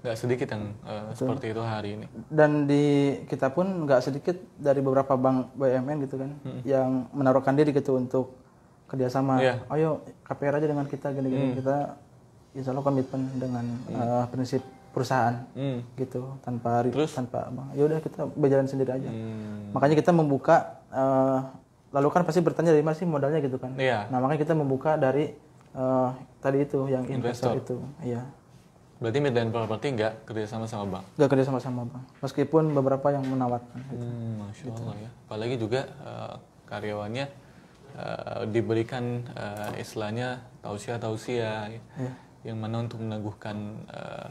nggak sedikit yang uh, seperti itu hari ini. Dan di kita pun nggak sedikit dari beberapa bank BUMN gitu kan, hmm. yang menaruhkan diri gitu untuk kerjasama. Yeah. Ayo KPR aja dengan kita, gini-gini hmm. kita, insya Allah komitmen dengan hmm. uh, prinsip perusahaan hmm. gitu tanpa Terus? tanpa ya udah kita berjalan sendiri aja hmm. makanya kita membuka uh, lalu kan pasti bertanya dari mana sih modalnya gitu kan Iya, nah makanya kita membuka dari uh, tadi itu yang investor, investor. itu iya berarti Midland Property nggak kerja sama sama bank nggak kerja sama sama bank meskipun beberapa yang menawarkan gitu. hmm, masya allah gitu. ya apalagi juga uh, karyawannya uh, diberikan uh, istilahnya tausiah tausiah yeah. Iya. yang mana untuk meneguhkan uh,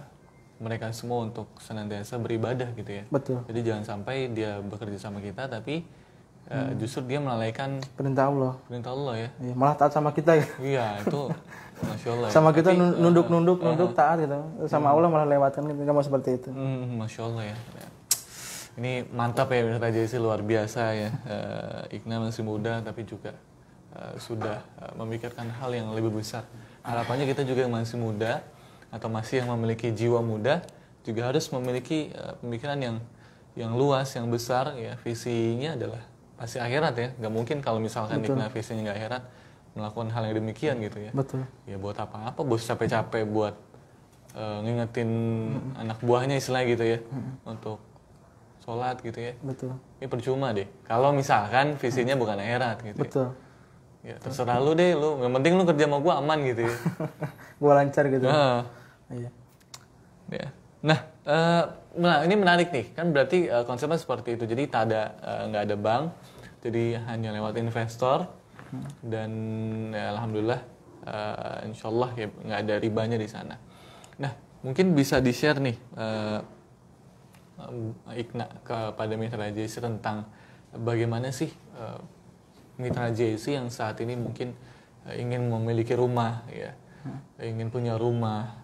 mereka semua untuk senantiasa beribadah gitu ya. Betul. Jadi jangan sampai dia bekerja sama kita tapi eh, hmm. uh, justru dia melalaikan perintah Allah. Perintah Allah ya. ya malah taat sama kita ya. Iya, itu Masya Allah. Ya. Sama kita eh, nunduk-nunduk, eh, nunduk taat gitu. Sama uh, Allah malah lewatkan gitu. Kamu seperti itu. Hmm, Masya Allah ya. Ini mantap ya Mirta Jaisi, luar biasa ya. Uh, Ikna masih muda tapi juga uh, sudah uh, memikirkan hal yang lebih besar. Harapannya kita juga yang masih muda, atau masih yang memiliki jiwa muda juga harus memiliki uh, pemikiran yang yang luas, yang besar ya. Visinya adalah pasti akhirat ya. Nggak mungkin kalau misalkan Betul. Dikna visinya nggak akhirat melakukan hal yang demikian gitu ya. Betul. Ya buat apa-apa, bos capek-capek buat uh, ngingetin hmm anak buahnya istilah gitu ya hmm untuk sholat gitu ya. Betul. Ini ya, percuma deh. Kalau misalkan visinya hmm bukan akhirat gitu. Ya. Betul. Ya, ya terserah lu deh, lu yang penting lu kerja sama gua aman gitu ya. gua lancar gitu. Nah, Iya. Ya. Nah, uh, nah ini menarik nih. Kan berarti uh, konsepnya seperti itu. Jadi tak ada eh, nggak uh, ada bank. Jadi hanya lewat investor dan ya, alhamdulillah uh, insyaallah ya nggak ada ribanya di sana. Nah, mungkin bisa di-share nih uh, Ikna kepada mitra JC tentang bagaimana sih uh, mitra JC yang saat ini mungkin ingin memiliki rumah ya hmm. ingin punya rumah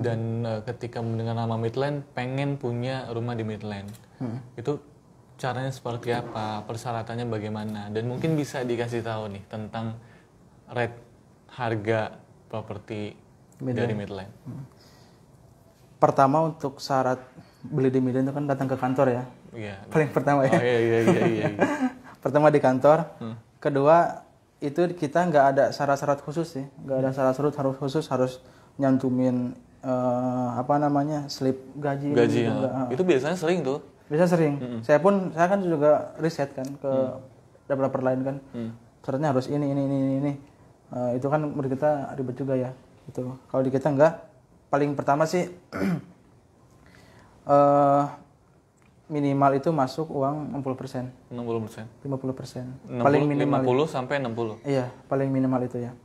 dan uh, ketika mendengar nama Midland pengen punya rumah di Midland hmm. itu caranya seperti apa persyaratannya bagaimana dan mungkin bisa dikasih tahu nih tentang rate harga properti dari Midland hmm. pertama untuk syarat beli di Midland itu kan datang ke kantor ya iya. paling pertama ya oh, iya, iya, iya, iya, iya. pertama di kantor hmm. kedua itu kita nggak ada syarat-syarat khusus sih nggak ada syarat-syarat harus khusus harus nyantumin uh, apa namanya slip gaji gaji gitu, ya. uh. itu biasanya sering tuh bisa sering mm -hmm. saya pun saya kan juga riset kan ke mm. developer lain kan mm. syaratnya harus ini ini ini ini uh, itu kan menurut kita ribet juga ya itu kalau di kita enggak paling pertama sih uh, minimal itu masuk uang 60%. 60%. 50%. 60, paling minimal 50 itu. sampai 60. Iya, paling minimal itu ya.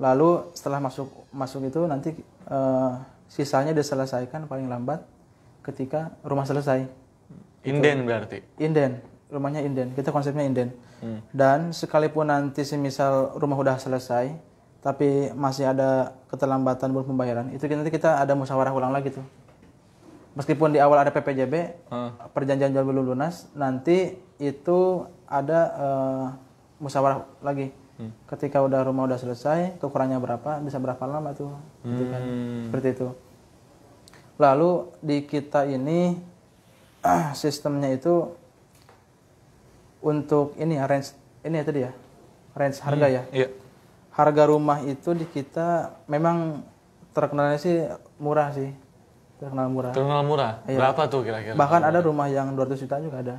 Lalu setelah masuk masuk itu nanti uh, sisanya diselesaikan paling lambat ketika rumah selesai. Gitu. Inden gitu. berarti. Inden, rumahnya inden. Kita konsepnya inden. Hmm. Dan sekalipun nanti semisal rumah udah selesai, tapi masih ada keterlambatan belum pembayaran, itu nanti kita ada musyawarah ulang lagi tuh. Meskipun di awal ada PPJB, hmm. perjanjian jual belum lunas, nanti itu ada uh, musyawarah lagi hmm. ketika udah rumah udah selesai ukurannya berapa bisa berapa lama tuh gitu kan. hmm. kan seperti itu lalu di kita ini sistemnya itu untuk ini ya range ini ya tadi ya range harga hmm. ya iya. harga rumah itu di kita memang terkenalnya sih murah sih terkenal murah terkenal murah iya. berapa tuh kira-kira bahkan ada rumah yang 200 juta juga ada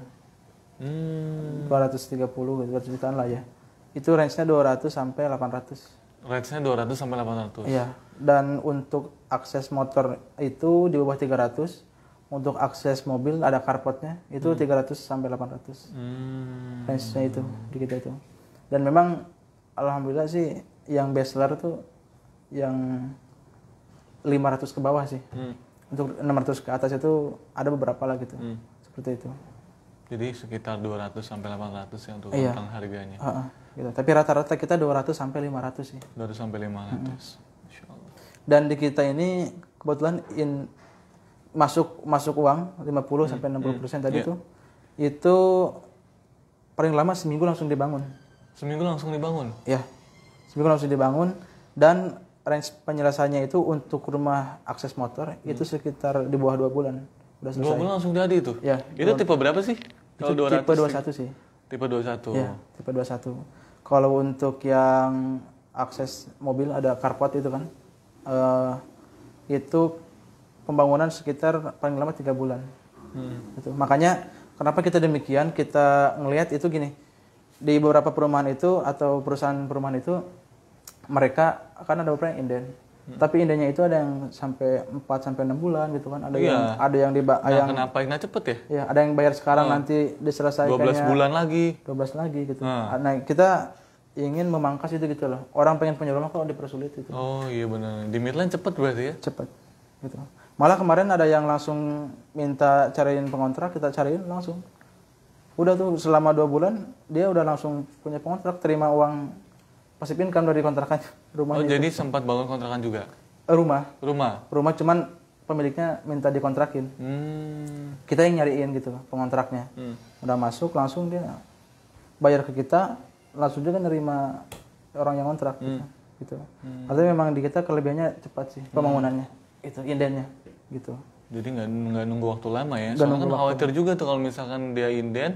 hmm. 230 200 jutaan lah ya itu range-nya 200 sampai 800. Range-nya 200 sampai 800. Iya. Dan untuk akses motor itu di bawah 300. Untuk akses mobil ada carportnya itu hmm. 300 sampai 800. Hmm. Range-nya itu di kita itu. Dan memang alhamdulillah sih yang bestseller tuh yang 500 ke bawah sih. Hmm. Untuk 600 ke atas itu ada beberapa lah gitu. Hmm. Seperti itu. Jadi sekitar 200 sampai 800 yang untuk iya. harganya. Uh -uh gitu. Tapi rata-rata kita 200 sampai 500 sih. 200 sampai 500. Hmm. Dan di kita ini kebetulan in masuk masuk uang 50 hmm. sampai 60 hmm, persen hmm. tadi yeah. itu paling lama seminggu langsung dibangun. Seminggu langsung dibangun? Ya, seminggu langsung dibangun dan range penyelesaiannya itu untuk rumah akses motor hmm. itu sekitar di bawah dua bulan. Udah selesai. Dua bulan langsung jadi itu? Ya. Itu dua, tipe berapa sih? Kalau itu 200 tipe 21 sih. Tipe 21. Ya, tipe 21 kalau untuk yang akses mobil ada carport itu kan uh, itu pembangunan sekitar paling lama tiga bulan hmm. itu makanya kenapa kita demikian kita ngelihat itu gini di beberapa perumahan itu atau perusahaan perumahan itu mereka akan ada beberapa yang inden Hmm. Tapi indahnya itu ada yang sampai 4 sampai 6 bulan gitu kan. Ada iya. yang ada yang di nah, yang kenapa ini cepet ya? Iya, ada yang bayar sekarang hmm. nanti diselesaikan 12 bulan lagi. 12 lagi gitu. Hmm. Nah, kita ingin memangkas itu gitu loh. Orang pengen punya rumah kalau dipersulit itu. Oh, iya benar. Di Midland cepet berarti ya? Cepet. Gitu. Malah kemarin ada yang langsung minta cariin pengontrak, kita cariin langsung. Udah tuh selama dua bulan dia udah langsung punya pengontrak, terima uang pasif kan dari kontrakan rumah. Oh, jadi sempat bangun kontrakan juga? Eh, rumah. Rumah. Rumah cuman pemiliknya minta dikontrakin. Hmm. Kita yang nyariin gitu pengontraknya. Hmm. Udah masuk langsung dia bayar ke kita, langsung juga kan nerima orang yang kontrak hmm. Gitu, gitu. Hmm. Artinya memang di kita kelebihannya cepat sih hmm. pembangunannya. Hmm. Itu indennya gitu. Jadi nggak nunggu waktu lama ya. Gak Soalnya kan khawatir juga tuh kalau misalkan dia inden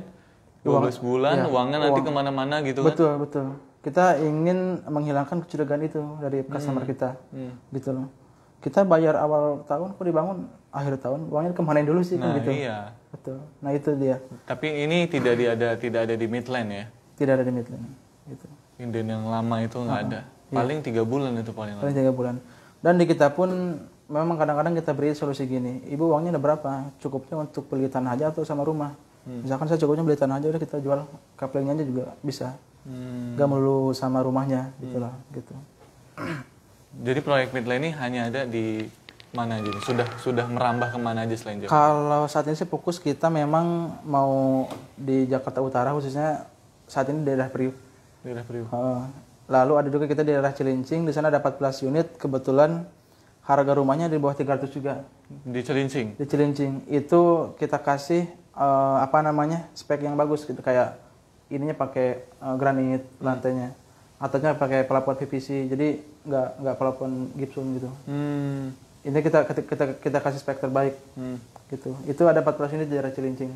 12 belas bulan, ya, uangnya nanti kemana-mana gitu kan. Betul, betul kita ingin menghilangkan kecurigaan itu dari customer hmm. kita hmm. gitu loh kita bayar awal tahun kok dibangun akhir tahun uangnya kemanain dulu sih nah, kan gitu iya. betul nah itu dia tapi ini tidak di ada tidak ada di midline ya tidak ada di midline Itu. Inden yang lama itu nggak uh -huh. ada iya. paling tiga bulan itu paling lama. paling tiga bulan dan di kita pun memang kadang-kadang kita beri solusi gini ibu uangnya ada berapa cukupnya untuk beli tanah aja atau sama rumah hmm. misalkan saya cukupnya beli tanah aja udah kita jual kaplingnya aja juga bisa hmm. gak melulu sama rumahnya gitulah hmm. gitu jadi proyek Midland ini hanya ada di mana aja sudah sudah merambah kemana aja selain Jakarta kalau saat ini sih fokus kita memang mau di Jakarta Utara khususnya saat ini daerah Priuk daerah Priuk uh, lalu ada juga kita di daerah Cilincing di sana ada 14 unit kebetulan harga rumahnya di bawah 300 juga di Cilincing di Cilincing itu kita kasih uh, apa namanya spek yang bagus gitu kayak ininya pakai uh, granit hmm. lantainya atasnya pakai pelapon PVC jadi nggak nggak pelapon gypsum gitu hmm. ini kita, kita kita kita kasih spek terbaik hmm. gitu itu ada 14 unit di daerah Cilincing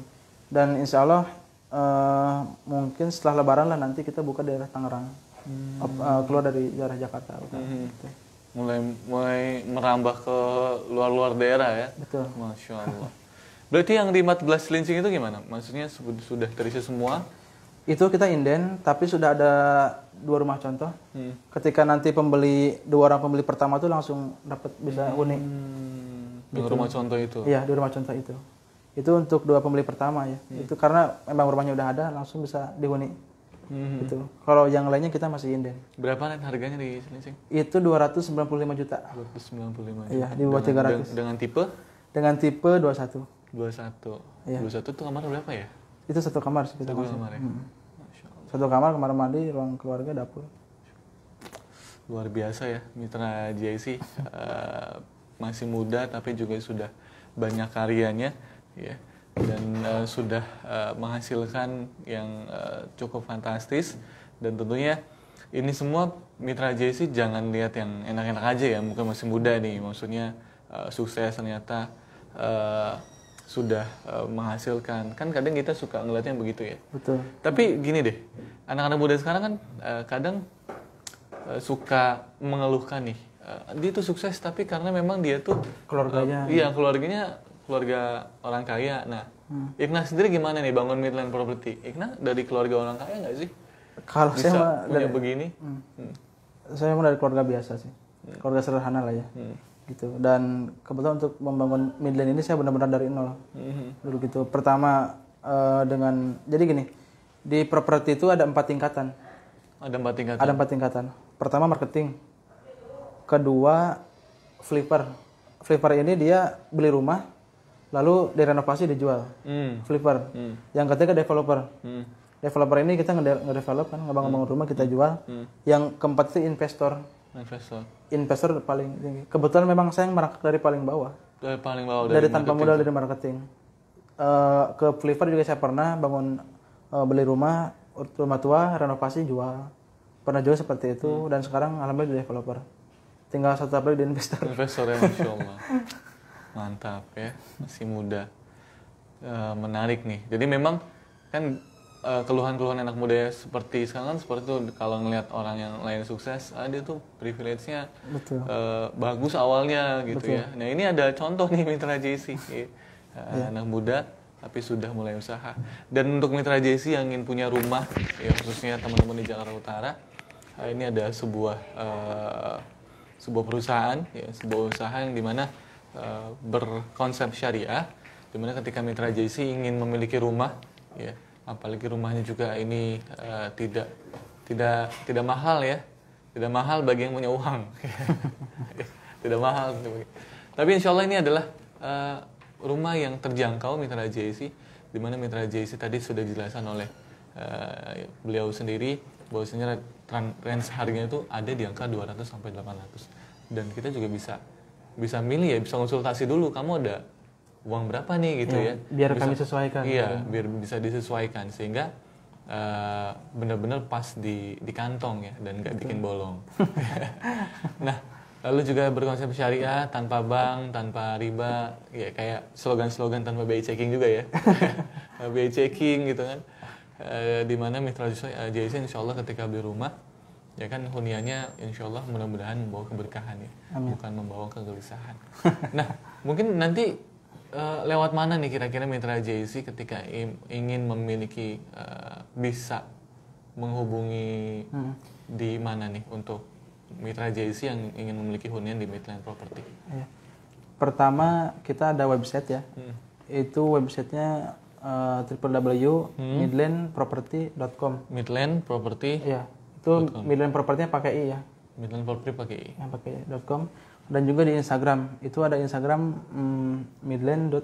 dan insya Allah uh, mungkin setelah Lebaran lah nanti kita buka daerah Tangerang hmm. uh, keluar dari daerah Jakarta hmm. gitu. mulai mulai merambah ke luar-luar daerah ya betul masya Allah berarti yang di 14 Cilincing itu gimana maksudnya sudah terisi semua itu kita inden tapi sudah ada dua rumah contoh hmm. ketika nanti pembeli dua orang pembeli pertama tuh langsung dapat bisa hmm. unik gitu. rumah contoh itu iya dua rumah contoh itu itu untuk dua pembeli pertama ya hmm. itu karena memang rumahnya udah ada langsung bisa dihuni hmm. itu kalau yang lainnya kita masih inden berapa net harganya di sini itu 295 juta 295 juta iya di bawah 300 dengan, dengan tipe dengan tipe 21 21 ya. 21 itu kamar berapa ya itu satu kamar sih kita satu kamar ya? hmm. satu kamar kamar mandi ruang keluarga dapur luar biasa ya mitra JIC uh, eh, masih muda tapi juga sudah banyak karyanya ya dan uh, sudah uh, menghasilkan yang uh, cukup fantastis dan tentunya ini semua mitra JIC jangan lihat yang enak-enak aja ya mungkin masih muda nih maksudnya uh, sukses ternyata uh, sudah uh, menghasilkan kan kadang kita suka ngeliatnya begitu ya betul tapi gini deh anak-anak muda sekarang kan uh, kadang uh, suka mengeluhkan nih uh, dia tuh sukses tapi karena memang dia tuh keluarganya uh, iya keluarganya keluarga orang kaya nah hmm. Ikna sendiri gimana nih bangun Midland Property Ikna dari keluarga orang kaya nggak sih kalau Bisa saya punya dari begini hmm. Hmm. saya mau dari keluarga biasa sih hmm. keluarga sederhana lah ya hmm gitu dan kebetulan untuk membangun Midland ini saya benar-benar dari nol mm-hmm. dulu gitu pertama uh, dengan jadi gini di properti itu ada empat tingkatan ada empat tingkatan ada empat tingkatan pertama marketing kedua flipper flipper ini dia beli rumah lalu direnovasi dijual mm. flipper mm. yang ketiga developer mm. developer ini kita ngedevelop kan ngebangun-bangun hmm. rumah kita hmm. jual hmm. yang keempat itu investor investor investor paling tinggi kebetulan memang saya yang merangkak dari paling bawah dari paling bawah dari, dari tanpa modal dari marketing uh, ke flipper juga saya pernah bangun uh, beli rumah rumah tua renovasi jual pernah jual seperti itu hmm. dan sekarang alhamdulillah developer tinggal satu tabel di investor investor ya masya allah mantap ya masih muda uh, menarik nih jadi memang kan Eh, keluhan-keluhan anak muda seperti sekarang kan seperti itu kalau ngelihat orang yang lain sukses ah, dia tuh privilege-nya Uh, bagus awalnya gitu Betul. ya nah ini ada contoh nih mitra JC uh, yeah. anak muda tapi sudah mulai usaha dan untuk mitra JC yang ingin punya rumah ya khususnya teman-teman di Jakarta Utara uh, ini ada sebuah uh, sebuah perusahaan ya sebuah usaha yang dimana uh, berkonsep syariah dimana ketika mitra JC ingin memiliki rumah ya apalagi rumahnya juga ini uh, tidak tidak tidak mahal ya tidak mahal bagi yang punya uang tidak mahal tapi insya Allah ini adalah uh, rumah yang terjangkau mitra JC di mana mitra JC tadi sudah dijelaskan oleh uh, beliau sendiri bahwasanya range harganya itu ada di angka 200 sampai 800 dan kita juga bisa bisa milih ya bisa konsultasi dulu kamu ada uang berapa nih gitu ya, ya. biar bisa, kami sesuaikan iya gitu. biar bisa disesuaikan sehingga uh, benar-benar pas di di kantong ya dan nggak bikin bolong nah lalu juga berkonsep syariah tanpa bank tanpa riba ya kayak slogan-slogan tanpa bi checking juga ya nah, bi checking gitu kan uh, di mana mitra uh, eh, JSC insya Allah ketika beli rumah ya kan huniannya insya Allah mudah-mudahan membawa keberkahan ya Amin. bukan membawa kegelisahan nah mungkin nanti Eh, lewat mana nih kira-kira mitra JC ketika ingin memiliki uh, bisa menghubungi hmm. di mana nih untuk mitra JC yang ingin memiliki hunian di Midland Property? Iya. Pertama kita ada website ya. Hmm. Itu websitenya uh, www.midlandproperty.com. Iya. Midland Property. Ya Itu Midland Property pakai i ya. Midland Property pakai i. Yang pakai .com dan juga di Instagram itu ada Instagram mm, Midland iya.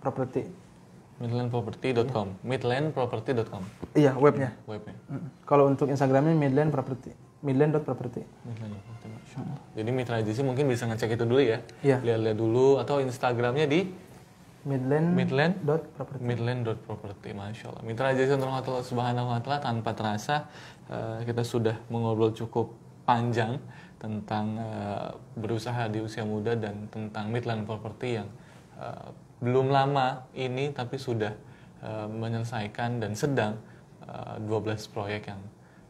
Property dot com. iya webnya iya, webnya kalau untuk Instagramnya midland property Midland midland.property midland. jadi mitra agensi mungkin bisa ngecek itu dulu ya lihat lihat-lihat dulu atau Instagramnya di Midland, Midland dot property. Midland dot property, masya Allah. Mitra Jasa Subhanahu Wa Taala tanpa terasa uh, kita sudah mengobrol cukup panjang tentang uh, berusaha di usia muda dan tentang Midland Property yang uh, belum lama ini tapi sudah uh, menyelesaikan dan sedang uh, 12 proyek yang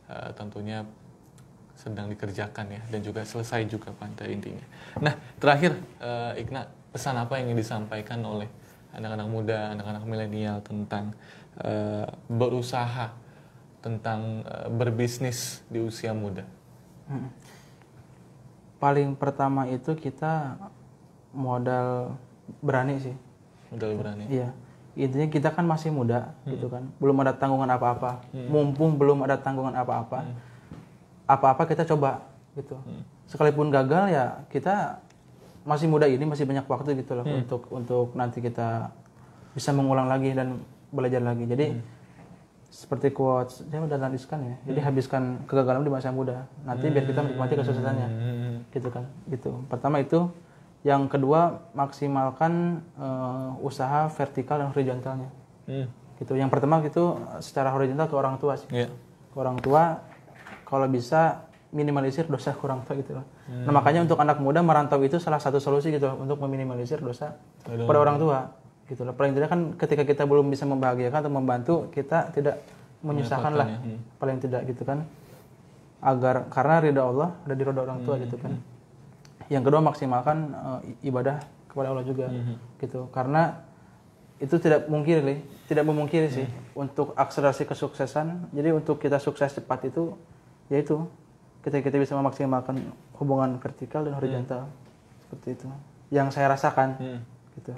uh, tentunya sedang dikerjakan ya dan juga selesai juga pada intinya. Nah terakhir uh, Igna pesan apa yang ingin disampaikan oleh anak-anak muda, anak-anak milenial tentang uh, berusaha, tentang uh, berbisnis di usia muda? Hmm paling pertama itu kita modal berani sih modal berani iya intinya kita kan masih muda hmm. gitu kan belum ada tanggungan apa-apa hmm. mumpung belum ada tanggungan apa-apa apa hmm. apa-apa kita coba gitu hmm. sekalipun gagal ya kita masih muda ini masih banyak waktu gitu loh hmm. untuk untuk nanti kita bisa mengulang lagi dan belajar lagi jadi hmm seperti quotes dia udah habiskan ya jadi hmm. habiskan kegagalan di masa muda nanti hmm. biar kita hmm. menikmati kesuksesannya hmm. gitu kan gitu pertama itu yang kedua maksimalkan uh, usaha vertikal dan horizontalnya hmm. gitu yang pertama itu secara horizontal ke orang tua sih yeah. ke orang tua kalau bisa minimalisir dosa ke orang tua gitu nah, Hmm. Nah makanya untuk anak muda merantau itu salah satu solusi gitu untuk meminimalisir dosa Aduh. pada orang tua gitu lah paling tidak kan ketika kita belum bisa membahagiakan atau membantu kita tidak menyusahkan lah ya. paling tidak gitu kan agar karena ridha Allah ada di roda orang tua hmm. gitu kan hmm. yang kedua maksimalkan uh, ibadah kepada Allah juga hmm. hmm. gitu karena itu tidak mungkin lih tidak memungkiri sih hmm. untuk akselerasi kesuksesan jadi untuk kita sukses cepat itu yaitu kita kita bisa memaksimalkan hubungan vertikal dan horizontal hmm. seperti itu yang saya rasakan hmm. gitu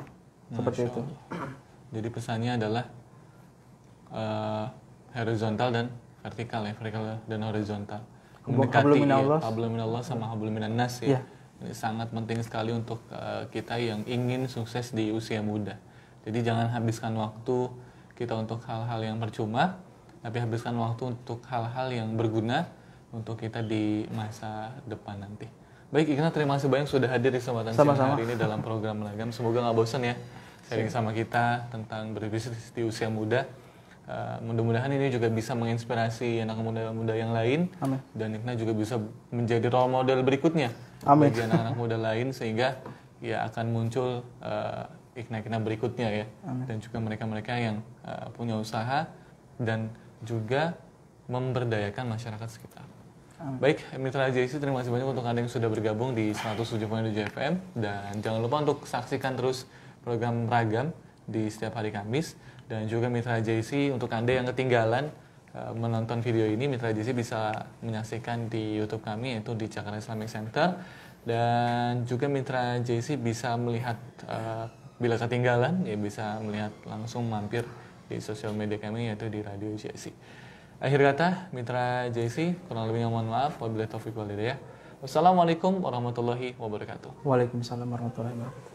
seperti itu jadi pesannya adalah uh, horizontal dan vertikal ya vertikal dan horizontal mendekati hablum minallah sama hablum minannas ya. ya ini sangat penting sekali untuk uh, kita yang ingin sukses di usia muda jadi jangan habiskan waktu kita untuk hal-hal yang percuma tapi habiskan waktu untuk hal-hal yang berguna untuk kita di masa depan nanti Baik ikna terima kasih banyak sudah hadir di kesempatan Sama -sama. hari ini dalam program Melagam. Semoga nggak bosan ya sharing sama kita tentang berbisnis di usia muda. Uh, mudah-mudahan ini juga bisa menginspirasi anak muda-muda yang lain Amin. dan ikna juga bisa menjadi role model berikutnya Amin. bagi anak-anak muda lain sehingga ya akan muncul uh, eh, ikna ikna berikutnya ya Amin. dan juga mereka-mereka yang uh, punya usaha dan juga memberdayakan masyarakat sekitar. Baik, mitra JC terima kasih banyak untuk Anda yang sudah bergabung di 107.7 FM dan jangan lupa untuk saksikan terus program Ragam di setiap hari Kamis dan juga mitra JC untuk Anda yang ketinggalan eh, menonton video ini mitra JC bisa menyaksikan di YouTube kami yaitu di Jakarta Islamic Center dan juga mitra JC bisa melihat eh, bila ketinggalan ya bisa melihat langsung mampir di sosial media kami yaitu di Radio JC. Akhir kata, mitra JC, kurang lebihnya mohon maaf. Wabillahi taufiq ya. Wassalamualaikum warahmatullahi wabarakatuh. Waalaikumsalam warahmatullahi wabarakatuh.